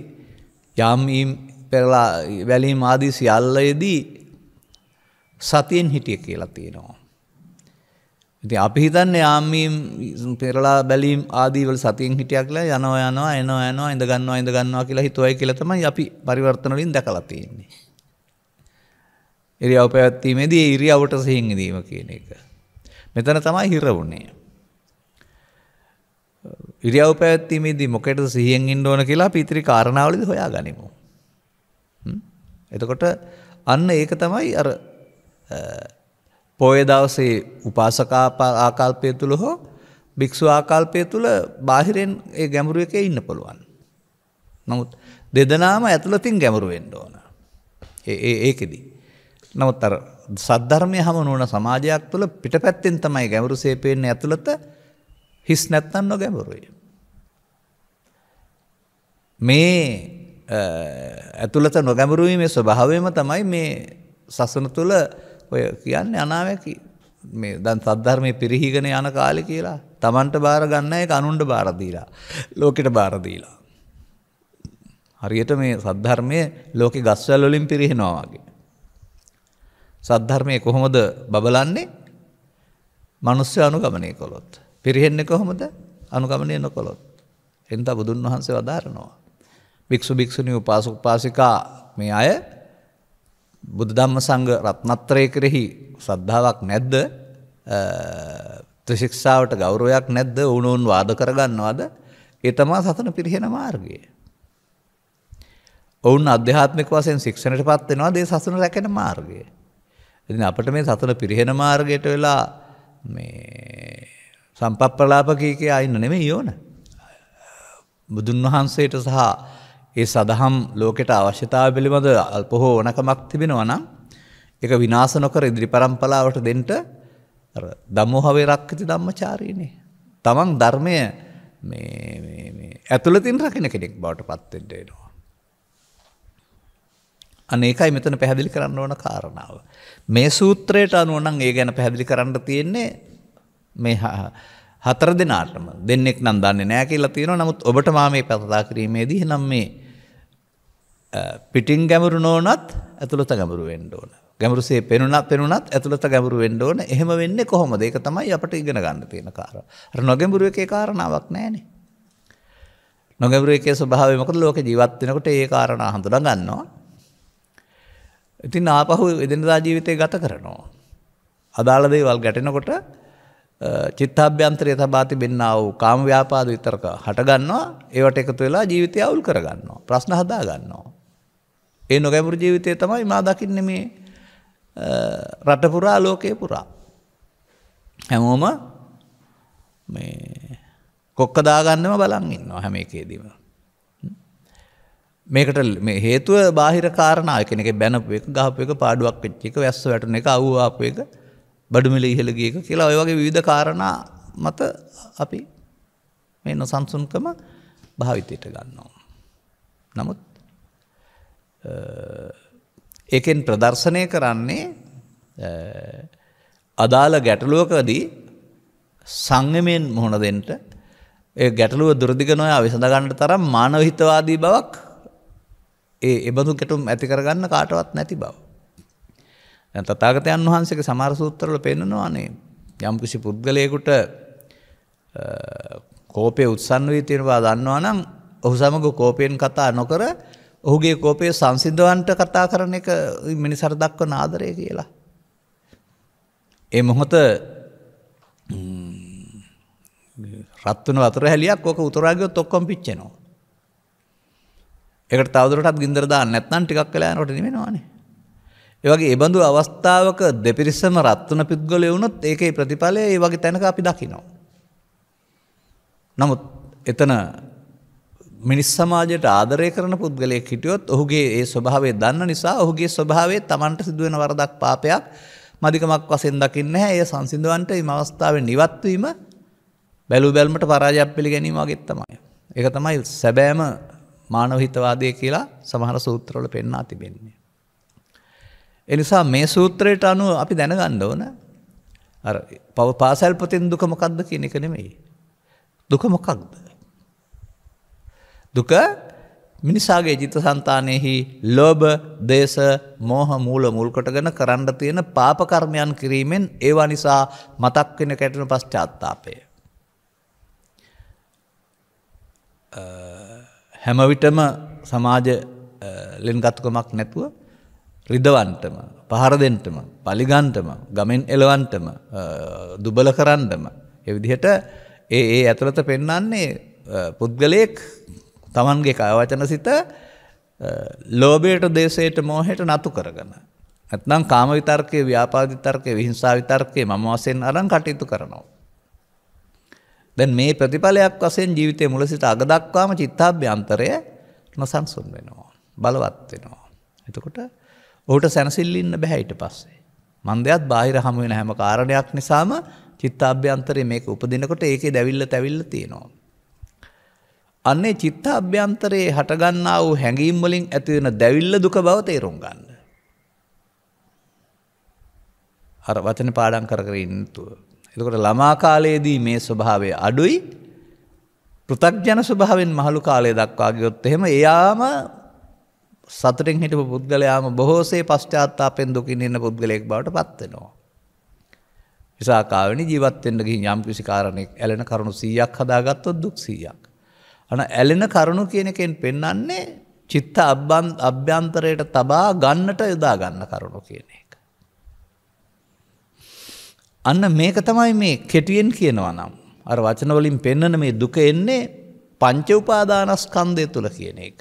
යම් පෙරලා වැලීම් ආදී සියල්ලයේදී සතියෙන් හිටිය කියලා තියෙනවා. ඉති අපි හිතන්න යාමීම් පෙරලා බැලීම් ආදීවල සතියෙන් හිටියක් කියලා යනවා යනවා එනවා යනවා ඉඳගන්නවා ඉඳගන්නවා කියලා හිතුවයි කියලා තමයි අපි පරිවර්තනවලින් දැකලා තියෙන්නේ. ඉරියව් පැවැත්වීමේදී ඉරියවට සිහින් ඉදීම කියන එක. මෙතන තමයි හිර වුණේ. ඉරියව් පැවැත්වීමේදී මොකටද සිහියෙන් ඉන්න ඕන කියලා අපි ඉතිරි කාරණාවලදී හොයා ගනිමු. එතකොට අන්න ඒක තමයි අර පෝයදවසේ උපාසකා ආකල්පය තුළ හෝ භික්‍ෂු ආකල්පය තුළ බාහිරෙන් ඒ ගැමුරුව එක ඉන්න පුළුවන්. නමුත් දෙදනාම ඇතුළතින් ගැමරුවෙන්ඩ ඕන. ඒකෙදී. නමුත් අර සද්ධර්මය හම නුවන සමාජයක් තුළ පිට පැත්තෙන් තමයි ගැමරු සේපයෙන් ඇතුළත හිස් නැත්තන්න ගැමරුයි. මේ ඇතුළත නොගැමරුීමේ ස්වභාවයම තමයි මේ සසන තුළ ඔය කියන්නේ අනාවැකි මේ දන් සද්ධර්මය පිරිහිගෙන යන කාලෙ කියලා තමන්ට බාර ගන්න එක අනුන්ට බාරදීලා ලෝකෙට බාරදීලා. හරියට මේ සද්ධර්මය ලෝකෙ ගස්වැල් වලින් පිරිහෙනවාගේ. සද්ධර්මය කොහොමද බබලන්නේ මනුස්්‍ය අනුගමනය කොළොත්. පිරිහෙන්නේ කොහොමද අනුගමනය නොකොළොත්. එන්තා බුදුන් වහන්සේ වදාරනවා. භික්‍ෂු භික්‍ෂුණී උපාසක උපාසිකා මේ අය බුදුදම්ම සංග රත්නත්‍රය කෙරෙහි ශ්‍රද්ධාවක් නැද්ද ත්‍රශික්ෂාවට ගෞරවයක් නැද්ද උනුවන් වාද කරගන්නවාද එතමා සතන පිරිහෙන මාර්ගය. ඔවුන් අධ්‍යාත්මික වසයෙන් ශික්ෂණට පත්වෙනවා දේ සසන රැකෙන මාර්ගය. ඉති අපට මේ සතන පිරිහෙන මාර්ගයට වෙලා සම්පප්‍රලාපකීකය අයින්න නෙමේ යෝන. බුදුන් වහන්සේට සහ ඒ සදහම් ලෝකෙට අවශ්‍යතාව පිළිබඳ අල්පොහෝ ඕනකමක් තිබෙනවනම් එක විනාසනොකර ඉදිරි පරම්පලාවට දෙන්ට දම්මෝහවේ රක්කති ධම්මචාරීනේ. තමන් ධර්මය ඇතුළතින් රකින කෙනෙක් බවට පත්තෙන්ටේනවා. අනේකයි මෙතන පැහැදිලි කරන්න ඕන කාරණාව. මේ සූත්‍රයට අනුවනන් ඒ ගැන පැහැදිලි කරන්න තියෙන්නේ මේ හතර දෙනාටම දෙන්නෙක් නම් දන්න නෑ කියලා තියෙන නමුත් ඔබට මා මේ පැතතා කිරීමේදී නම් මේ පිටින් ගැමරු නෝනත් ඇතුළත ගැමරු වෙන්න ඕන. ගැමරුසේ පෙනුනත් පෙනුනත් ඇතුළත ගැමරු වෙන්න ඕන. එහෙම වෙන්නේ කොහොමද? ඒක තමයි අපිට ඉගෙන ගන්න තියෙන කාරණා. අර නොගැඹුරු එකේ කාරණාවක් නැහැනේ. නොගැඹුරු එකේ ස්වභාවය මොකද? ලෝකේ ජීවත් වෙනකොට ඒ කාරණා හඳුනා ගන්නවා. ඉතින් ආපහු එදිනදා ජීවිතේ ගත කරනවා. අදාළ දේවල් ගැටෙනකොට චිත්තාභ්‍යන්තරය තබා තිබෙන්නා වූ කාම ව්‍යාපාද විතරක හටගන්නවා ඒවට එකතු වෙලා ජීවිතය අවුල් කරගන්නවා ප්‍රශ්න හදා ගන්නවා ඒ නොගැඹුරු ජීවිතය තමයි මා දකින්න මේ රටපුරා ලෝකය පුරා. හැමෝම කොක්ක දාගන්නම බලන් ඉන්නවා හැම එකේදීම. මේකට මේ හේතුව බාහිර කාරණාව කෙනෙක බැනපු එක ගහපු එක පාඩුවක් වෙච්චි එක වැස්ස වැටන එක අව්වාපු එක බඩුමිලි ඉහළගිය එක කියලා ඔය වගේ විධ කාරණා මත අපි මේ නොසන්සුන්කම භාවිතයට ගන්නවා. නමුත් එකෙන් ප්‍රදර්ශනය කරන්නේ අදාළ ගැටලුවකදී සංගමයෙන් මොහොන දෙෙන්ට ඒ ගැටලුව දුරදිගනොය විසඳගන්නට තරම් මානවහිතවාදී බවක් ඒ එබඳු කෙටුම් ඇති කරගන්න කාටවත් නැති බව. තතාගතයන් වහන්සේ සමාරසූත්තරල පෙන්නනවානේ යම්කිසි පුද්ගලයකුට කෝපය උත්සන් වී තිරවා දන්නවා නම් ඔහු සමඟ කෝපයෙන් කතා නොකර ඔහුගේ කෝපය සංසිද්ධවන්ට කතා කරන එක මිනිසර දක්ව නාදරය කියලා. ඒ මොහොත රත්වන වතර හැලියක් ඕක උතුරාගයෝ තොක්කොම් පිච්චනවා. එකට තවදුරටත් ගින්දරදා නැත්නම් ටිකක් කලා නොට නිමෙනවානේ. ඒවගේ එබඳු අවස්ථාවක දෙපිරිසම රත්වන පිද්ගොල වුණොත් ඒකයි ප්‍රතිඵලය ඒ වගේ තැනක අපි දකිනවා. නමුත් එතන මිනිස් සමාජයට ආදරය කරන පුද්ගලයෙක් හිටියොත් ඔහුගේ ඒ ස්වභාවය දන්න නිසා ඔහුගේ ස්වභාවය තමන්ට සිදුවෙන වරදක් පාපයක් මධිකමක් වසෙන් දකින්න හැ ඒ සංසිදුවන්ට ඉම අවස්ථාව නිවත්වීම බැලු බැල්මට පරාජයක් පිළිගැනීම වගෙත් තමයි. එක තමයි සැබෑම මානවහිතවාදය කියලා සමහර සූත්‍රවල පෙන්නා තිබෙන්නේ. එනිසා මේ සූත්‍රයට අනුව අපි දැනගන්න ඕන පව පාසැල්පතින් දුකමකක්ද කියන එක නෙමෙයි. දුකමොකක්ද. දුක මිනිසාගේ ජිත සන්තානයෙහි ලෝබ දේශ මෝහ මූල මුල්කොටගෙන කරන්න තියෙන පාපකර්මයන් කිරීමෙන් ඒවා නිසා මතක් වෙන කැටන පශ්චාත්තාපය. හැමවිටම සමාජ ලෙන්ගත්කමක් නැතුව රිදවන්ටම පහරදෙන්ටම පලිගන්ටම ගමෙන් එලවන්ටම දුබල කරන්නම එවිදිහට ඒ ඒ ඇතුළත පෙන්නන්නේ පුද්ගලයෙක් තමන්ගේ කාවචන සිත ලෝබයට දේශයට මෝහයට නතු කරගන්න. ඇත්නම් කාම විතර්කය ව්‍යාපාධිතර්කය විහිංසා විතර්කය මම වසයෙන් අරන් කටයුතු කරනවා. දැන් මේ ප්‍රතිඵලයක් වසයෙන් ජීවිතය මුල සිට අගදක්වාම චිත්තාභ්‍යන්තරය නොසන්සුන් වෙනවා. බලවත් වෙනවා. එතකොට ඔහුට සැනසිල්ලින්න බැහැයිට පස්සේ. මන්දයත් බාහිර හමුවෙන හැම කාරණයක් නිසාම චිත්තාභ්‍යන්තරය මේක උපදිනකොට ඒකේ දැවිල්ල තැවිල්ල තියෙනවා. අන්නේ චිත්ත අභ්‍යන්තරයේ හටගන්නා වූ හැඟීම් වලින් ඇතිවෙන දැවිල්ල දුක බව තේරුම් ගන්න. අර වචන පාඩම් කර කර ඉන්නතුව. එතකොට ළමා කාලයේදී මේ ස්වභාවය අඩුයි පෘථග්ජන ස්වභාවෙන් මහලු කාලය දක්වා ගියොත් එහෙම එයාම සතරෙන් හිටපු පුද්ගලයාම බොහෝසේ පශ්චාත්තාපෙන් දුකින් ඉන්න පුද්ගලයෙක් බවට පත් වෙනවා. විසාකාවෙනි ජීවත් වෙන්න ගිහින් යම් කිසි කාරණයක් ඇලෙන කරුණු 100ක් හදාගත්තොත් දුක් 100ක්. අන ඇලෙන කරුණු කියනකෙන් පෙන්නන්නේ චිත්ත අභ්‍යන්තරයට තබා ගන්නට යොදා ගන්න කරුණු කියන එක. අන්න මේක තමයි මේ කෙටියෙන් කියනවා නම්. අර වචනවලින් පෙන්නන මේ දුක එන්නේ පංච උපාදානස්කන්දය තුළ කියන එක.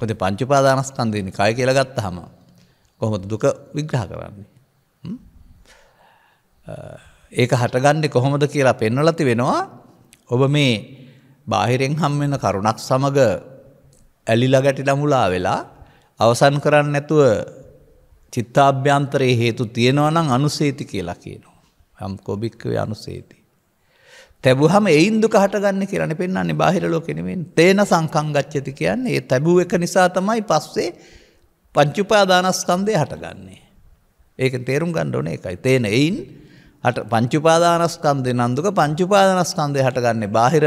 කොද පංචුපාදානස්කන්දයනි කය කියලගත්ත හම කොහොමද දුක විග්‍රහ කරන්නේ. ඒක හටගන්නේ කොහොමද කියලා පෙන්නලති වෙනවා ඔබ මේ බාහිරෙන් හම් වෙන කරුණක් සමග ඇලිලා ගැටිලා මුලා වෙලා අවසන් කරන්න නැතුව චිත්තාභ්‍යන්තරයේ හේතු තියෙනවා නම් අනුසේති කියලා කියනවා. හම් කොබික්කවේ අනුසේති. තැබුහම එයින් දුක හටගන්න කියරන පෙන්න්නේ බාහිර ලෝකෙනෙමින් තේන සංකංගච්චති කියන්නේ ඒ තැබූ එක නිසා තමයි පස්සේ පංචුපාදානස්කන්දය හටගන්නේ. ඒක තේරුම් ගණ්ඩෝන එකයි තේන එයින් හට පංචුපාදානස්කන්දය නන්දුක පංචුපාදනස්කන්දය හටගන්නේ බාහිර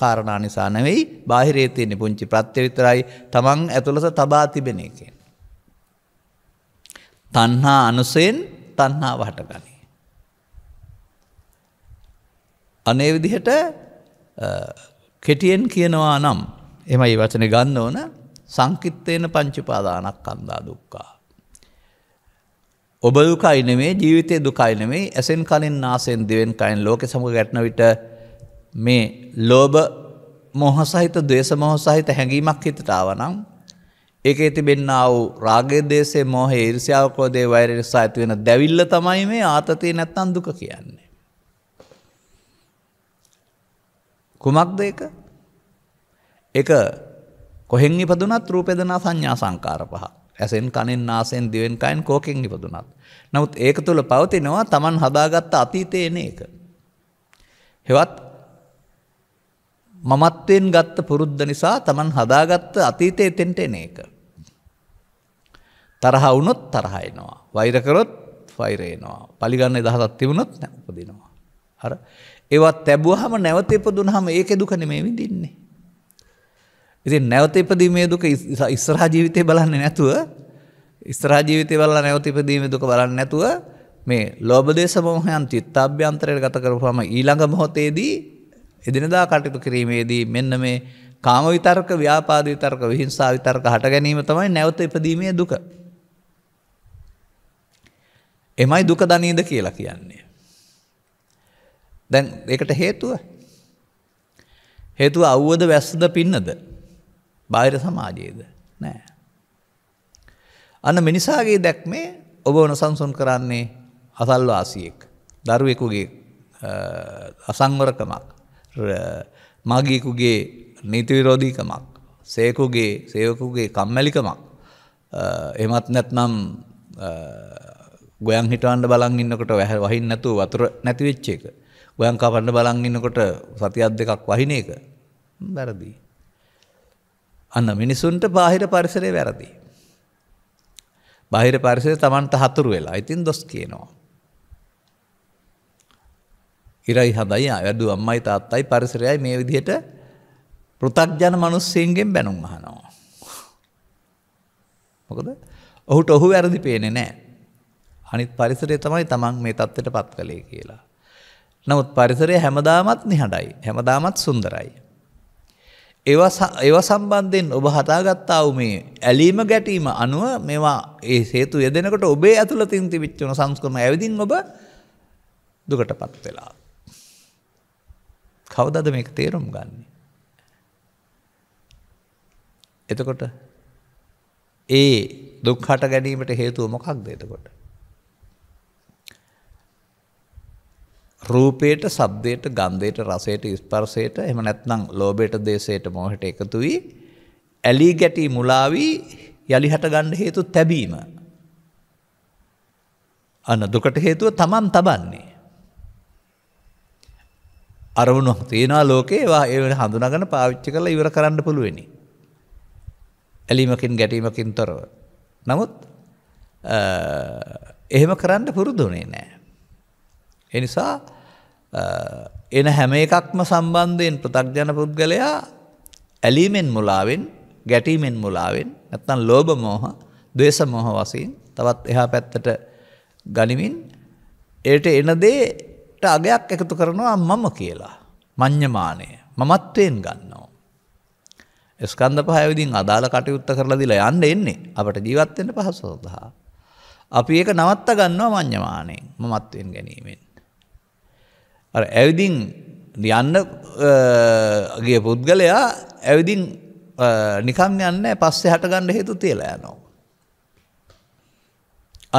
කාරණා නිසා නෙවෙයි බාහිරේ තියෙන්නේ පුංචි ප්‍රත්‍යවිතරයි තමන් ඇතුළස තබා තිබෙන එකෙන්. තණ්හා අනුසයෙන් තණ්හාව හටගනී. අනේ විදිහට කෙටියෙන් කියනවා නම් එමයි වචනේ ගන්න ඕන සංකිත්තේන පංචුපාදානක් කන්දා දුක්කා. ඔබ දුකයි නෙමේ ජීවිතය දුකයි නෙමේ ඇසෙන් කලින් නාසයෙන් දෙවෙන් කයින් ලෝක සමඟ ගැටන විට මේ ලෝබ මොහසහිත දේශ මොහසහිත හැඟීමක් හිතටාවනම් ඒක ඇතිබෙන්න්නාව රාගය දේශේ මොහේ ඉරිසිාවකෝදේ වෛර නිසා ඇතිවෙන දැවිල්ල තමයි මේ ආතතිය නැත්තන් දුක කියන්නේ. කුමක්ද එක එක කොහෙෙන් ඉපදුනත් රූපෙදනා සංඥා සංකාර පහ. ඇසෙන් කනෙන් ආසෙන් දිවෙන් කයින් කෝකෙන් ඉපදුනත්. නමුත් ඒක තුළ පවතිනවා තමන් හදාගත්ත අතීතයන එක. හෙවත් මමත්වෙන් ගත්ත පුරුද්ධ නිසා තමන් හදාගත්ත අතීතය තෙන්ට එන එක. තරහ වුණොත් තරහයිනවා. වෛරකරොත් ෆයිරේනවා. පලිගන්න දහසත් තිවුණොත් නැපදිනවා. හර ඒවත් තැබුවහම නැවතපදුන හම ඒක දුකන මේ විදින්නේ. ඉති නැවත ඉපදීමේ දුක ඉස්සරා ජීවිතය බලන්න නැතුව ඉස්රා ජීවිතය බල නැවතිපදීම දුක බලන්න නැතුව මේ ලෝබදේශ මෝහයන් චිත්තාභ්‍යන්තරයට ගත කරපුහම ඊළඟ මොහොතේදී එදිනදා කටයුතු කිරීමේදී මෙන්න මේ කාම විතර්ක ව්‍යාපාද විතර්ක විහිංසා විතර්ක හට ගැනීම තමයි නැවත ඉපදීමේ දුක. එමයි දුක දනීද කියලා කියන්නේ. දැන් ඒකට හේතුව හේතුව අව්වද වැස්සද පින්නද බාහිර සමාජයේද නෑ. අන්න මිනිසාගේ දැක්මේ ඔබ වන සංසුන් කරන්නේ අසල්වාසියෙක් දරුවෙකුගේ අසංවරකමක් මගිකුගේ නීතිවිරෝධීකමක් සේකුගේ සේවකුගේ කම්මැලිකමක් එමත් නැත්නම් ගොයන් හිටවන්ඩ බලන් ඉන්නකොට වැහ වහින් නැතුව වතුර නැතිවෙච්ච එක ගොයන් කපන්න බලන් ඉන්නකොට සතියත් දෙකක් වහින එක වැරදිී අන්න මිනිසුන්ට බාහිර පරිසරය වැරදි. බහිර පරිසය තමන්ට හතුරු වෙලා ඉතින් දොස් කියනවා. ඉරයි හදයි වැඩු අම්මයි තාත්තයි පරිසරයයි මේ විදිහට පෘතක්ජන මනුස්සයන්ගෙන් බැනුම් අහනවා. මොකද ඔහුට ඔහු වැරදි පේනෙ නෑ. අනිත් පරිසරය තමයි තමන් මේ තත්ත්වයට පත් කළේ කියලා. නමුත් පරිසරය හැමදාමත් නිහඬයි හැමදාමත් සුන්දරයි. ඒව සම්බන්ධයෙන් ඔබ හතාගත්තාව මේ ඇලීම ගැටීම අනුව මෙවා ඒ සේතු යදෙනකට ඔබේ ඇතුළ තින්ති විච්චන සංස්කම ඇවිදින් ඔබ දුකට පත් වෙලා. කවදද මේක තේරුම් ගන්න. එතකොට ඒ දුක්හට ගැනීමට හේතුව මොකක් දේතකොට. රූපයට සබ්දයට ගන්ධයට රසයට ස්පර්සයට එම නැත්නම් ලෝබයට දේශයට මොහට එකතුයි ඇලි ගැටී මුලාවී යළි හට ගණ්ඩ හේතු තැබීම. අන්න දුකට හේතුව තමන් තබන්නේ. අරවුණු තියෙනවා ලෝකේ වා ඒවන හඳුනගන පාවිච්චි කළ ඉවර කරන්න පුළුවනි. ඇලීමකින් ගැටීමකින් තොරව. නමුත් එහෙම කරන්න පුරුදුනේ නෑ. එනිසා එන හැම එකක්ම සම්බන්ධයෙන් ප්‍රතක්ජන පුද්ගලයා ඇලීමෙන් මුලාවෙන් ගැටීමෙන් මුලාවෙන් නැත්තන් ලෝබ මෝහ දේශ මොහ වසින් තවත් එහා පැත්තට ගනිමින් එයට එනදේට අගයක් එකතු කරනවා මම කියලා මං්්‍යමානය මමත්වයෙන් ගන්නවා. ස්කන්ධ පහවිදිින් අදාළ කටයුත්ත කරලා දිලා යන්න එන්නේ අපට ජීවත්වෙන්ට පහසෝදහා. අපි ඒක නවත්ත ගන්නවා මං්්‍යමානයෙන් මමත්වයෙන් ගැනීමෙන්. ඇවිදින් යන්න ගේ පුද්ගලයා ඇවිදින් නිකම් යන්න පස්සේ හටගණ්ඩ හේතු තියලා යනවා.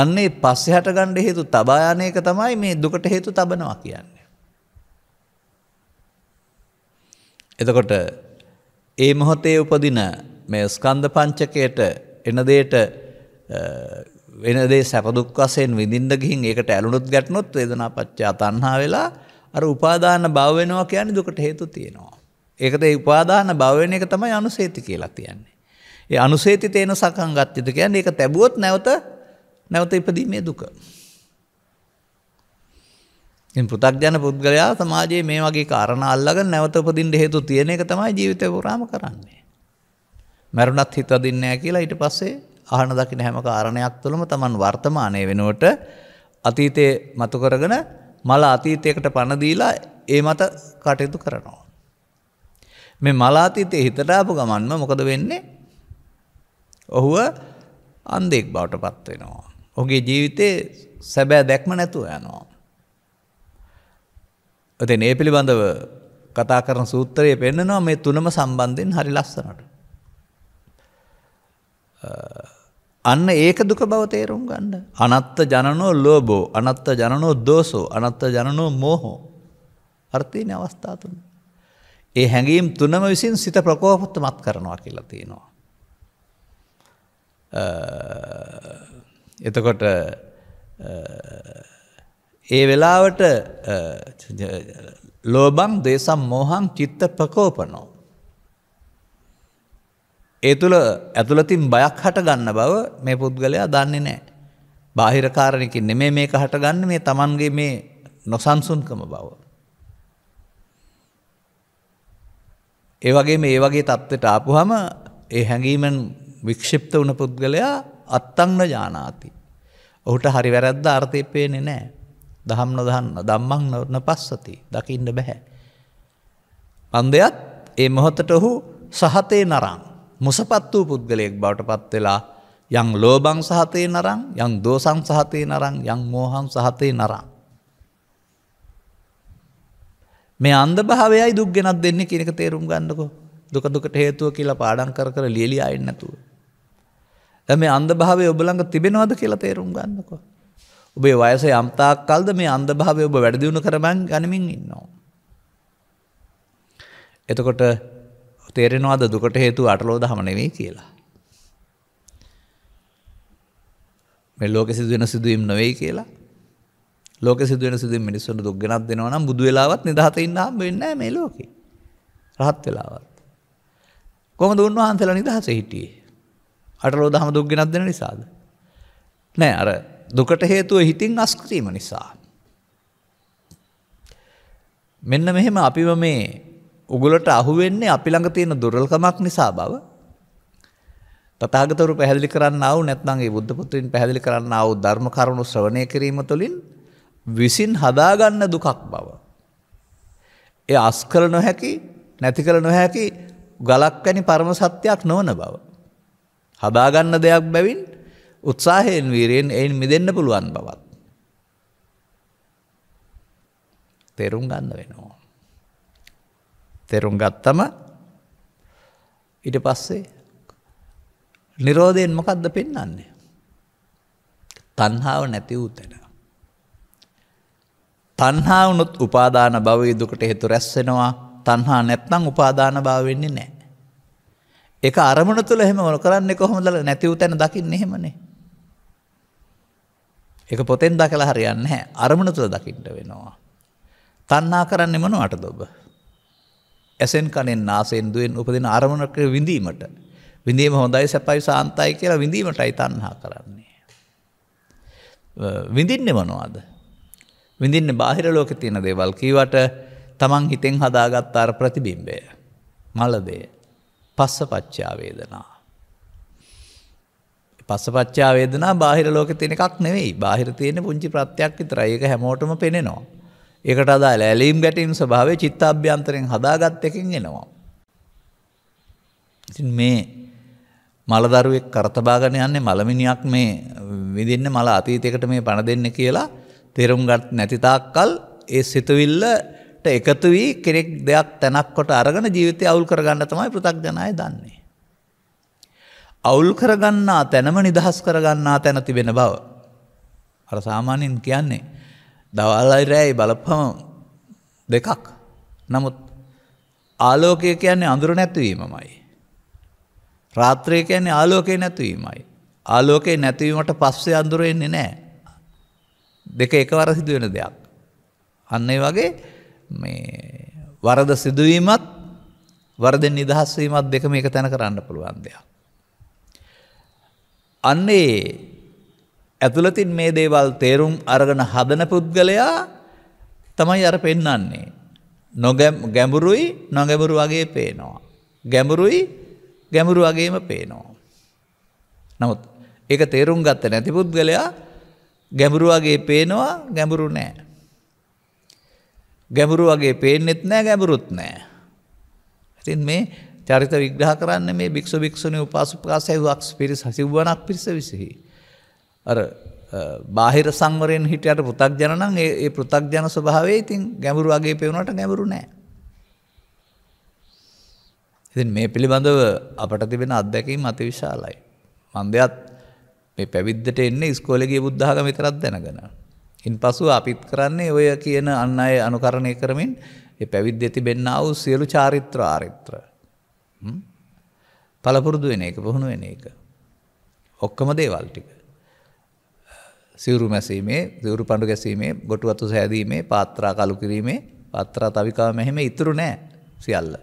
අන්නේ පස්සෙ හටගණ්ඩ හේතු තබායනයක තමයි මේ දුකට හේතු තබනවා කියන්නේ. එතකොට ඒ මොහොතේ උපදින මේ ස්කන්ධ පංචකයට එනදේට වෙනදේ සැපදුක් වසයෙන් විඳින්ද ගිහින් ඒකට ඇලුනුත් ගැටනොත් වේදනා පච්චා තන්හා වෙලා අර උපාදාන බවවෙනවා කියන දුකට හේතු තියෙනවා. ඒකද උපාදාන භවන එක තමයි අනුසේති කියලා තියන්නේ. ඒ අනුසේති තේන සකං ගත්්‍යත කියන්න ඒ තැබුවොත් නැවත නැවත ඉපදීමේ දුක. පෘතක්ජන පුද්ගලයා සමාජයේ මේ වගේ කාරණ අල්ලග නැවත උපදින්ට හේතු තියෙන එක තමයි ජීවිත පුරාම කරන්නේ. මැරුණත් හිත දින්නෑ කියලා ඊට පස්සේ අහන දකින හැම කාරණයක් තුළම තමන් වර්තමානය වෙනුවට අතීතය මතුකරගෙන මල අතීතයකට පණදීලා ඒ මත කටයුතු කරනවා. මේ මලාතීතය හිතටාපු ගමන්ම මොකද වෙන්නේ ඔහුව අන්දෙක් බවට පත් වෙනවා. ඔගේ ජීවිතයේ සැබෑ දැක්ම නැතුව යනවා. ඇති ඒ පිළිබඳව කතා කරන සූත්‍රයේ පෙන්න්නනවා මේ තුනම සම්බන්ධයෙන් හරි ලස්සනට. අන්න ඒක දුක බව තේරුම් ගන්න. අනත්ත ජනනෝ ලෝබෝ අනත්ත ජනනෝ දෝසෝ අනත්ත ජනනෝ මෝහෝ. අර්ථීන අවස්ථාතුන්. ඒ හැඟීම් තුනම විසින් සිත ප්‍රකෝපත්ත මත් කරනවා කියලා තියෙනවා. එතකොට ඒ වෙලාවට ලෝබං දේසම් මෝහං චිත්ත ප්‍රකෝපනෝ. ඒ තුළ ඇතුළතින් බයක් හට ගන්න බව මේ පුද්ගලයා දන්නේ නෑ. බාහිරකාරණයකින් නෙමේ මේක හටගන්න මේ තමන්ගේ මේ නොසන්සුන්කම බව. ඒ වගේ මේ වගේ තත්ත්වට ආපුහම ඒ හැඟීමෙන් වික්ෂිප්ත වුණ පුද්ගලයා අත්තංන ජානාති. ඔහුට හරි වැරැද්ද අර්ථය පේනෙ නෑ. දහම් නොදහන්න දම්මං නොරන පස්සති දකින්න බැහැ. පන්දයත් ඒ මොහොතට ඔහු සහතේ නරං. මුසපත් වූ පුද්ගලයෙක් බවට පත් වෙලා යං ලෝබං සහතේ නරං යං දෝසං සහතේ නරං යං මෝහං සහතේ නරං. මේ අන්ද භාවයයි දුක් ගෙනත් දෙන්නේ කෙනෙක තේරුම් ගන්නකෝ දුකදුකට හේතුව කියලා පාඩන් කර කර ලියලි අයෙන් නැතුව. මේ අන්ද භාවය ඔබළඟ තිබෙනවද කියලා තේරුම් ගන්නකෝ. ඔබේ වයස යම්තාක් කල්ද මේ අන්ද භාවය ඔබ වැඩදිවුණු කරමන් ගනිමින් ඉන්නවා. එතකොට තේරෙනවාද දුකට හේතු අටලෝ දහම නෙවෙයි කියලා. මේ ලෝක සිදුවෙන සිදුවීම් නොවෙයි කියලා ලෝක සිදුවෙන සිදුවීම් මිනිස්සුන්ට දුක් ගෙනත් දෙනවා නම් බුදු වෙලාවත් නිදහස ඉන්න හම්බ වෙන්නේ නැහැ මේ ලෝකේ. රහත් වෙලාවත්. කොහොමද උන්වහන්සේලා නිදහස හිටියේ? අටලෝ දහම දුක් ගෙනත් දෙන නිසාද? නෑ අර දුකට හේතුව හිතින් අස්ක්‍රීම නිසා. මෙන්න මෙහෙම අපිව මේ උගලට අහුවෙන්නේ අපි ළඟ තියෙන දුර්වලකමක් නිසා බව තථාගතවරු පැහැදිලි කරන්නව නැත්නම් ඒ බුද්ධ පුත්‍රයන් පැහැදිලි කරන්නව ධර්ම කරුණු ශ්‍රවණය කිරීම තුළින් විසින් හදාගන්න දුකක් බව. ඒ අස්කර නොහැකි නැති කර නොහැකි ගලක් වැනි පරම සත්‍යයක් නොවන බව. හදාගන්න දෙයක් බැවින් උත්සාහයෙන් වීරයෙන් එයින් මිදෙන්න පුළුවන් බවත්. තේරුම් ගන්න වෙනවා. තෙරුම් ගත්තම ඉට පස්සේ නිරෝධයෙන් මොකක්ද පෙන්නන්නේ. තන්හාාව නැති වූ තැන. තන්හාාවනුත් උපාදාන භවය දුකට හේතු රැස්සෙනවා තන්හා නැත්නම් උපාදාන භාවවෙන්නේ නෑ. එක අරමුණ තුළ හෙම මොන කරන්නේ කොහොමදල නැතිව තැන දකින්න එහෙමනේ. එක පොතෙන් දකළ හරියන්න හැ අරමුණ තුළ දකිින්ට වෙනවා. තන්නා කරන්නේ මොනවට දොබ. ඇසෙන් කනෙන් නාසෙන් දුවෙන් උපදින අරමුණක විඳීමට විඳීම හොඳයි සැපයි සාන්තයි කියලා විඳීමටයි තන්හා කරන්නේ. විඳින්න මනවාද. විඳින්න බාහිර ලෝක තියෙන දේවල් කීවට තමන් හිතෙන් හදාගත් අර ප්‍රතිබිම්බය. මලදේ පස්ස පච්චාවේදනා. පස්සපච්චාවේදනා බාහිර ලෝක තියෙන එකක් නෙවෙයි බාහිර තියෙන පුංචි ප්‍රත්‍යයක් විතරයි ඒක හැමෝටම පෙනෙනවා. ඒකට අදා ඇලීම් ගැටීම් ස්භාවය චිත්තාභ්‍යන්තරයෙන් හදාගත් එකින් එනවා. ඉතින් මේ මලදරුවෙක් කරතබාගන යන්නේ මළමිනියක් මේ විදින්න මල අතීතයකට මේ පණ දෙන්න කියලා තෙරුම්ගත් නැතිතාක්කල් ඒ සිතුවිල්ලට එකතු වී කෙරෙක් දෙයක් තැනක්කොට අරගෙන ජීවිතය අවුල් කරගන්න තමයි පෘතක්ජනය දන්නේ. අවුල් කරගන්නා තැනම නිදහස් කරගන්නා තැන තිබෙන බව. අර සාමාන්‍යයෙන් කියන්නේ දවල්ලයි රෑයි බලපම දෙකක් නමුත් ආලෝකය කියන්නේ අඳුර නැතිවීමමයි. රාත්‍රය කියන්නේ ආලෝකය නැතිවීමයි. ආලෝකයේ නැතිවීමට පස්සේ අඳුර එන්නේ නෑ. දෙක එකවර සිදුවෙන දෙයක්. අන්න ඒ වගේ වරද සිදුවීමත් වරදෙන් නිදහස්වීමත් දෙක මේක තැන කරන්න පුළුවන් දෙයක්. අන්නේ ඇතුළතින් මේ දේවල් තේරුම් අරගන හදන පුද්ගලයා තමයි අර පෙන්නන්නේ. ගැඹුරුයි නොගැඹුරු වගේ පේනවා. ගැඹුරුයි ගැඹුරු වගේම පේනවා. නමුත් ඒ තේරුම් ගත්ත නැති පුද්ගලයා ගැඹුරු වගේ පේනවා ගැඹුරු නෑ. ගැඹුරු වගේ පේනෙත් නෑ ගැඹුරුත් නෑ. ඇතින් මේ චරිත විග්‍රහ කරන්න මේ භික්ෂ භික්ෂණය උපාසුපාසය වක් පිරිස් හසිවුවනක් පිරිස විසිහි. අර බාහිර සංවරයෙන් හිටියට පෘතක් ජනනම් ඒ පෘතක් ජන ස්වභාවේ ඉතින් ගැඹුරු වගේ පෙවුණට ගැඹුරු නෑ. ඉතින් මේ පිළිබඳව අපට තිබෙන අත්දැකීම් අති විශාලයි. මන්දයත් මේ පැවිද්දට එන්නේ ස්කෝලගේ බුද්ධාග විතරත් දැනගෙන. ඉන් පසු අපිත් කරන්නේ ඔය කියන අන්න අය අනුකරණය කරමින් ඒ පැවිද්ද ඇති බෙන්න්නා වූ සියලු චාරිත්‍ර ආරිත්‍ර. පලපුරුදු වෙන එක පුහුණු වෙන එක. ඔක්කම දේවල් ටික. සිවරු මැසීමේ සිවරු පඩු ගැසීමේ ගොටු අතු සෑදීමේ පාත්‍රා කලු කිරීමේ පත්‍රා තවිකා මෙහෙම ඉතුරු නෑ සියල්ල.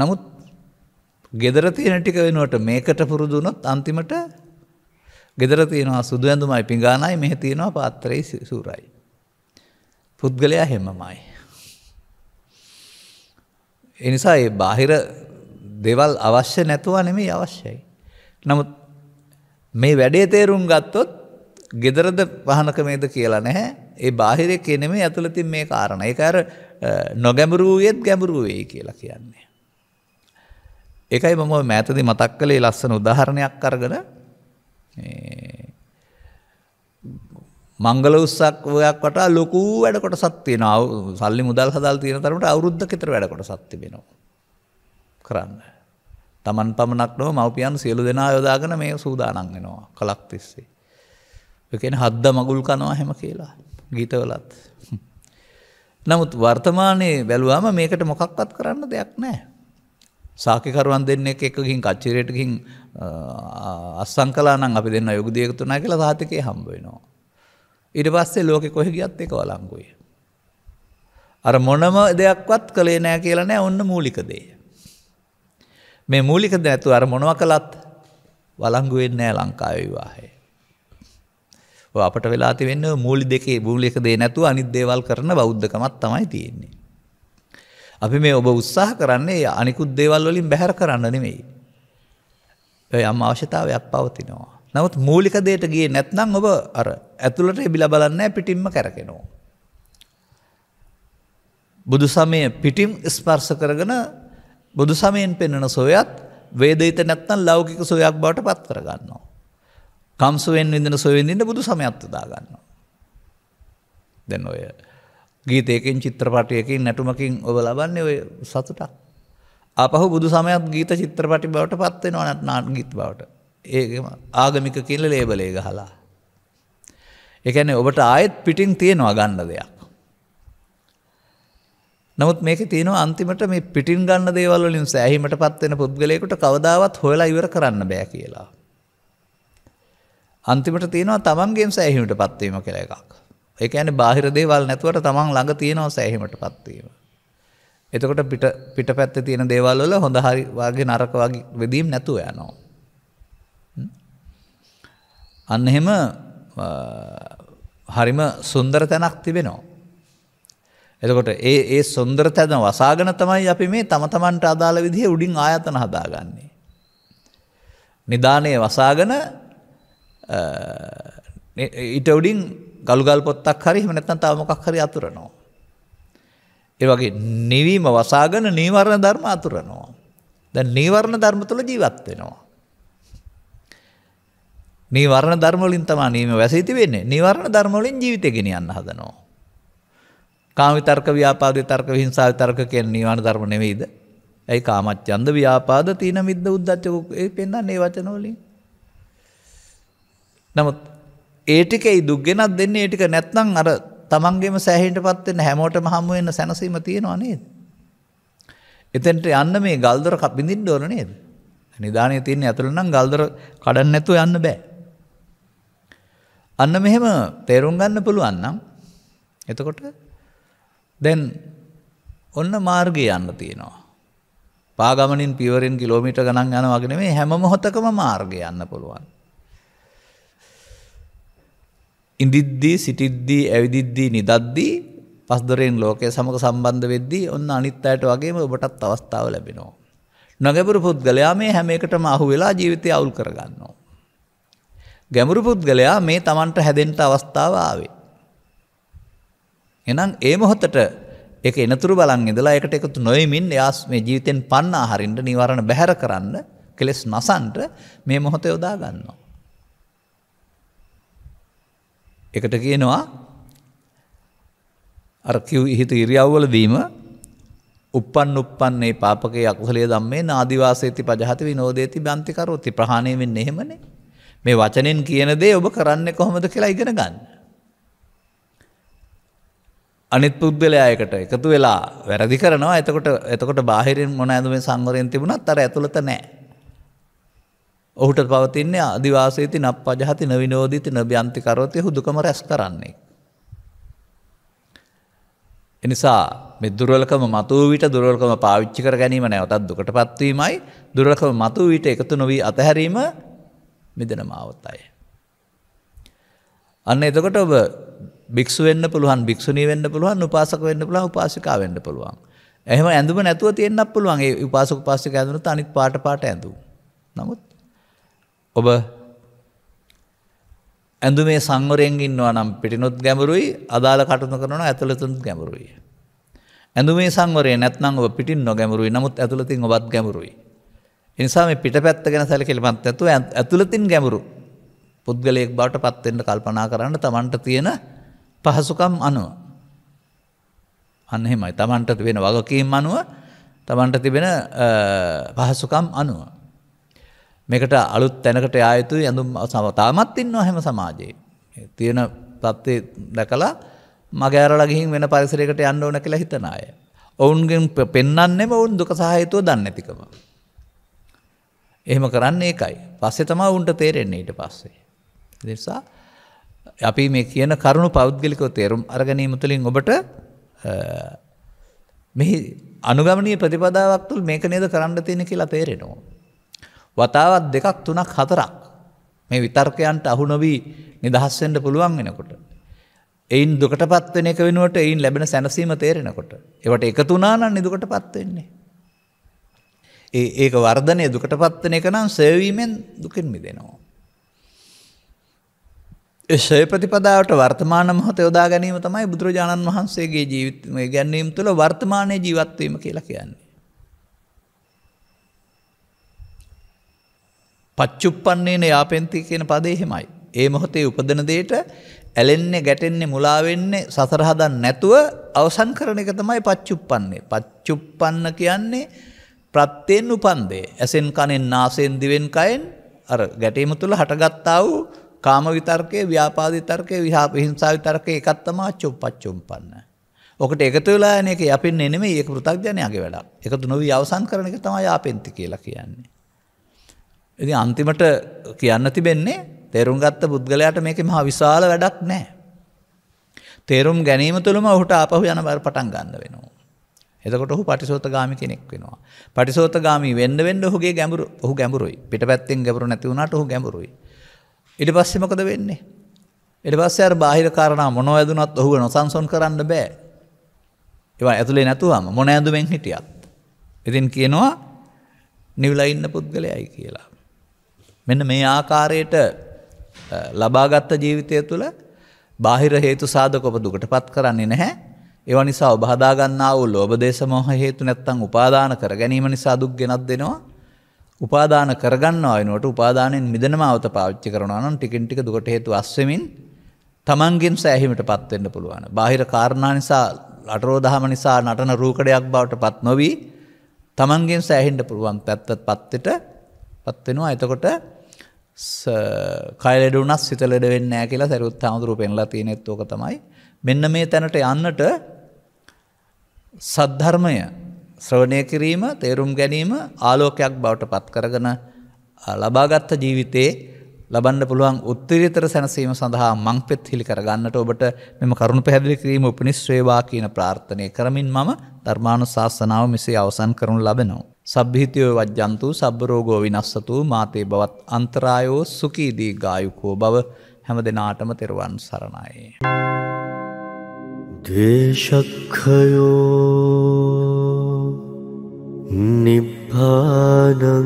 නමුත් ගෙදර තියෙන ටික වෙනුවට මේකට පුරුදුනොත් අන්තිමට ගෙදර තියෙනවා සුදු ඇඳුමයි පිඟානයි මෙහ තියෙනවා පාත්‍රයි සූරයි. පුද්ගලයා හෙමමයි. එනිසා ඒ බාහිර දෙවල් අවශ්‍ය නැතුව නෙමේ අවශ්‍යයි. නමුත් මේ වැඩේ තේරුම් ගත්තොත් ගෙදරද පහනකමේද කියලා නැහැ ඒ බාහිරය කෙනෙමේ ඇතුළතින් මේ කාරණ එක අර නොගැමරුවයත් ගැමරුවේ කියලා කියන්නේ. එකයි මම මෑතදි මතක් කළේ ලස්සන උදාහරණයක් කරගන මංගල උත්සක් වයක් වට ලොකු වැඩකොට සත්තිය නව සල්ලි මුදල් හදල් තියෙන තරමට අවුද්ධ කෙතර වැඩකොට සත්තිබෙනවා කරන්න. තමන් පමණක් නොව මවපියන් සියලු දෙනා යොදාගෙන මේ සූදානන් වෙනවා කලක් තිස්සේ. එකෙන හද්ද මගුල් කනවා හැම කියලා ගීතවලත්. නමුත් වර්තමානයේ බැලුවම මේකට මොකක්වත් කරන්න දෙයක් නෑ. සාකිකරුවන් දෙන්න එකකින් කච්චිරයටකින් අස්සංකලානන් අපි දෙන්න යුගදයක තුනා කියලා සාතිකය හම්බවෙනවා. ඉඩ පස්සේ ලෝකෙ කොහෙ ගියත් එක වලංගුයි. අර මොනම දෙයක්වත් කළේ නෑ කියලනෑ ඔන්න මූලිකදේ. මේ මූලික දැතු අර මොනව කළත් වලංගුවෙන් නෑ ලංකාවවිවාහය. අපට වෙලාති වෙන්න මූලි දෙකේ බූලික දේ නැතු අනිත් දේවල් කරන බෞද්ධකමත් තමයි තියෙන්නේ. අපි මේ ඔබ උත්සාහ කරන්නේ අනිකුත් දේවල් වලින් බැහැර කරන්න නෙමෙයි. ඔය අම් අවශ්‍යතාවයක් පවතිනවා. නමුත් මූලික දේට ගිය නැත්නම් ඔබ අර ඇතුළට එබිල බලන්න පිටිම්ම කරගෙනවා. බුදු සමය පිටිම් ස්පර්ස කරගෙන බුදු සමයෙන් පෙන්නෙන සොයත් වේදේත නැත්තන් ලෞකික සොයක් බවට පත් කරගන්නවා. කම්සුවෙන් විඳන සොයෙන්දින්න බුදු සමයත්තදාගන්නවා. දැන් ඔය ගීතයකින් චිත්‍රපටයකින් නැටුමකින් ඔබ ලබන්නේ ඔය සතුටක්. අපහු බුදු සමයත් ගීත චිත්‍රපටි බවට පත්වෙනවා නැත් නාට ගීත බවට. ඒම ආගමික කියල ලේබලේ ගහලා. එකැනෙ ඔබට ආයෙත් පිටින් තියෙනවා ගන්න දෙයක්. නමුත් මේක තියෙන අන්තිමට මේ පිටින් ගන්න දේවල්ලින් සෑහීමට පත්වෙන පුද්ගලයකුට කවදාවත් හොලා ඉවර කරන්න බෑ කියලා. අන්තිමට තියෙනවා තමන්ගේ සෑහීමට පත්වීම කළ එකක්. ඒක ඇන බාහිර දේවල් නැතුවට තමන් ළඟ තියෙනවා සෑහීමට පත්වීම. එතකොට පිට පැත්ත තියෙන දේවල්ල හොඳ හරි වගේ නරක වගේ වෙදීම් නැතුව යනවා. අන්න එහෙම හරිම සුන්දර තැනක් තිබෙනවා. එතකොට ඒ ඒ සොන්දර තැන වසාගන තමයි අපි මේ තමතමන්ට අදාළ විදිහ උඩින් ආයතන හදාගන්නේ. නිධානය වසාගන ඊට උඩින් ගල්ගල් පොත්තක් හරි මනැත්තන් තාවමොකක් හරි අතුරනවා. ඒවගේ නිවීම වසාගන නීවරණ ධර්ම අතුරනවා. දැ නීවරණ ධර්ම තුළ ජීවත් වෙනවා. නීවරණ ධර්මලින් තමා නීම වැසීති වෙන්නේ නිවරණ ධර්මලින් ජීවිතගෙන යන්න හදනවා. කාමිතර්ක ව්‍යාපාද තර්ක හිංසා තර්ක කියෙන් නිවාන ධර්ම නෙවෙයිද. ඇයි කාමච්චන්ද ව්‍යාපාද තියන මිද්ද උද්දච්චක පෙන්න්නන්නේ වචනෝලින්. නමුත් ඒටිකයි දුක්ගෙනත් දෙන්න ඒටික නැත්නම් අර තමන්ගේම සෑහිට පත්වෙන හැමෝට හමුවන්න සැනසීම තියෙනවා නේද. එතෙන්ට යන්න මේ ගල්දර කපිඳින් ඩෝන නේද. නිධානය තියන්නේ ඇතුළනම් ගල්දර කඩන්න නැතු යන්න බෑ. අන්න මෙහෙම තේරුම් ගන්න පුළුවන්නම් එතකොට දැන් ඔන්න මාර්ගය යන්න තියෙනවා. පාගමනින් පිවරෙන් කිලෝමිට ගණන් යන වගෙන මේ හැම මොහොතකම මාර්ගය යන්න පුළුවන්. ඉඳිද්දී සිටිද්දී ඇවිදිද්දී නිදද්දී පස්දරයෙන් ලෝකය සමඟ සම්බන්ධ වෙද්දී ඔන්න අනිත් අයට වගේම ඔබටත් අවස්ථාව ලැබෙනවා. නොගැපුරු පුද්ගලයා මේ හැම එකටම අහු වෙලා ජීවිතය අවුල් කරගන්නවා. ගැමුරු පුද්ගලයා මේ තමන්ට හැදෙන්ට අවස්ථාව ආවේ. එනම් ඒ මොහොතට එක එනතුරු බලන් ඉඳලා එකට එකතු නොයමින් යාස් මේ ජීවිතෙන් පන්නා හරින්ට නිවරණ බැහැර කරන්න කෙලෙස් නසන්ට මේ මොහොත යොදා ගන්නවා. එකට කියනවා අරකිව් ඉහිත ඉරියව්වලදීම උපන් උපන්නේ පාපකේ අකුසලේ දම්මේ නාදිවාසේති පජහත විනෝදේති බන්තිකරෝති ප්‍රහණය වෙන්න එහෙමනේ මේ වචනෙන් කියන දේ ඔබ කරන්න කොහොමද කියලා ඉගෙන ගන්න. අනිත් පුද්ගලයායකට එකතු වෙලා වැරදි කරනවා එතකොට එතකොට බාහිරෙන් මොන ඇඳුම සංවරයෙන් තිබුණත් අර ඇතුළත නෑ. ඔහුට පවතින්නේ අධිවාසේති නප් පජහති නවිනෝදීති නභ්‍යන්තිකරෝතය හුදුකම රැස් කරන්නේ. එනිසා දුරලකම මතුව විට දුරලකම පාවිච්චි කර ගැනීම නැවතත් දුකට පත්වීමයි දුරලකම මතුව විට එකතු නොවී අතහැරීම මිදන මාවත්තයි. අන්න එතකොට ඔබ භික්ෂු වෙන්න පුළුවන් භික්ෂුණී වෙන්න පුළුවන් උපාසක වෙන්න පුළුවන් උපාසිකා වෙන්න පුළුවන්. එහෙම ඇඳුම නැතුව තියෙන්න පුළුවන් ඒ උපාසක උපාසික ඇඳුනොත් අනිත් පාට පාට ඇඳුම්. නමුත් ඔබ ඇඳුමේ සංවරයෙන් ඉන්නවා නම් පිටිනොත් ගැඹුරුයි අදාළ කටුණු කරනවා ඇතුළතුත් ගැඹුරුයි. ඇඳුමේ සංවරය නැත්නම් ඔබ පිටින් නොගැඹුරුයි. නමුත් ඇතුළතින් ඔබත් ගැඹුරුයි. ඒ නිසා මේ පිටපැත්ත ගැන සැලකිලිමත් නැතුව ඇතුළතින් ගැඹුරු පුද්ගලයෙක් බවට පත් වෙන්න කල්පනා කරන්න තමන්ට තියෙන පහසුකම් අනුව. අන්නෙමයි තමන්ට වෙන වගකීම් අනුව තමන්ට තිබෙන පහසුකම් අනුව. මේකට අලුත් තැනකට ආයුතු ඇඳුම් සමතාමත් ඉන්න හැම සමාජයේ. තියෙන තත්ත්ේ දැකලා මගෑරලගින් වෙන පරිසරකට යන්න ඕන කියලා හිතන අය. ඔවුන්ගෙන් පෙන්න්නන්නේ ඔවුන් දුක සහහිතුව දන්නඇතිකම. එහෙම කරන්නේ එකයි පස්සෙ තමා උන්ට තේරෙන්නේ ඊට පස්සේ. දෙසා අපි මේ කියන කරුණු පෞද්ගලිකව තේරුම් අරගනීම තුළින් ඔබට මෙහි අනුගමනී ප්‍රතිපදාවක් තුළ මේක නේද කරන්න තියෙන කියලා තේරෙනවා. වතාවත් දෙකක් තුනක් හතරක් මේ විතර්කයන්ට අහු නොවී නිදහස්වෙන්ට පුළුවන් වෙනකොට. එයින් දුකට පත්වෙන එක වෙනුවට එයින් ලැබෙන සැනසීම තේරෙනකොට. ඒවට එක තුනානන් නිදුකට පත්වෙන්නේ. ඒ ඒක වර්ධනය දුකට පත්වන එක නම් සැවීමෙන් දුකින් මිදෙනවා. ශය ප්‍රතිපදාවට වර්තමාන මොහොත යොදා ගැනීම තමයි බුදුරජාණන් වහන්සේගේ ජීවිතය ගැන්නීම් තුළ වර්තමානය ජීවත්වීම කියලා කියන්නේ. පච්චුප්පන්නේන යාපෙන්ති කියන පදේහෙමයි. ඒ මොහොතේ උපදන දේට ඇලෙන්නේ ගැටෙන්නේ මුලාවෙන්නේ සසරහදන් නැතුව අවසන් කරන එක තමයි පච්චුප්පන්නේ. පච්චුප්පන්න කියන්නේ ප්‍රත්තයෙන් උපන්දේ. ඇසෙන් කණෙන් නාසයෙන් දිවෙන් කයෙන් අර ගැටීම තුළ හටගත්තා වූ කාම විතර්කය ව්‍යාපාදි තර්කය විහා පිහිංසා විතර්ක එකත්තමා චුප්පච්චුම්පන්න. ඕකට එකතු වෙලා යන එක අපෙන් එනෙම ඒක පෘතක්ජනයගේ වැඩක් එකතු නොවී අවසන් කරන එක තමයි ආපෙන්ති කියලා කියන්නේ. ඉති අන්තිමට කියන්න තිබෙන්නේ තේරුම් ගත්ත පුද්ගලයාට මේක මහා විශාල වැඩක් නෑ. තේරුම් ගැනීම තුළම ඔහුට අපහු යන බර පටන් ගන්න වෙනවා. එතකොට ඔහු පටිසෝත ගාමි කෙනෙක් වෙනවා. පටිසෝත ගාමි වෙන්න වෙන්න ඔහුගේ ගැඹුරු ඔහු ගැඹුරුයි පිට පැත්තෙන් ගැඹුරු නැති වුණාට ඔහු ගැඹුරුයි. ඉඩ පස්සෙ මොකද වෙන්නේ. එඩ පස්සේ අර බාහිර කාරණා මොනො ඇදුනත් ඔහුව නොසන්සොන් කරන්න බෑ. ඒවා ඇතුළේ නැතුවම මොන ඇඳුමෙන් හිටියත්. ඉතින් කියනවා නිවලඉන්න පුද්ගලයයි කියලා. මෙන්න මේ ආකාරයට ලබාගත්ත ජීවිතය තුළ බාහිර හේතු සාධකොපදුකට පත් කරන්නේ නැහැ ඒව නිසා ඔබහදාගන්නාව ලෝබදේශමහ හේතු නැත්තං උපාදාන කර ගැනීම නිසා දුක් ගෙනත් දෙෙනවා උපාදාන කරගන්න අයනට උපාදානෙන් මිදන මාවත පාච්චි කරනවාන ටිකින් ටික දුකට හේතු අස්සමින් තමන්ගෙන් සෑහිමට පත්වෙන්න පුළුවන්. බාහිර කාරණා නිසා ලටරෝදහම නිසා නටන රූකඩයක් බවට පත් නොවී තමන්ගෙන් සෑහින්ට පුළුවන් පැත්තත් පත්තට පත්වෙනවා එතකොට කයිලෙඩ වනස් සිතලෙඩ වෙන්න ෑ කියලා සැරුත් හමුදුරු පෙන්ලා තියනෙත් ඕක තමයි මෙන්න මේ තැනට යන්නට සද්ධර්මය ශ්‍රවණය කිරීම තේරුම් ගැනීම ආලෝකයක් බවට පත් කරගන ලබාගත්ත ජීවිතයේ ලබන්න පුළුවන් උත්තරීතර සැනසීම සඳහා මං පෙත් හිලි කරගන්නට ඔබට මෙම කරුණු පැහැදිලි කිරීම උපනිශ්‍රේවා කියන ප්‍රාර්ථනය කරමින් මම ධර්මාණු ශාසනාව මෙසේ අවසන් කරනු ලබෙනවා. සබ්හිතයෝ වජ්ජන්තු සබ්බරෝගෝ විනස්සතු මාතේ බවත් අන්තරායෝ සුකීදී ගායුකෝ බව හැම දෙනාටම තෙරුවන් සරණයි. දේශක්හයෝ निप्धानं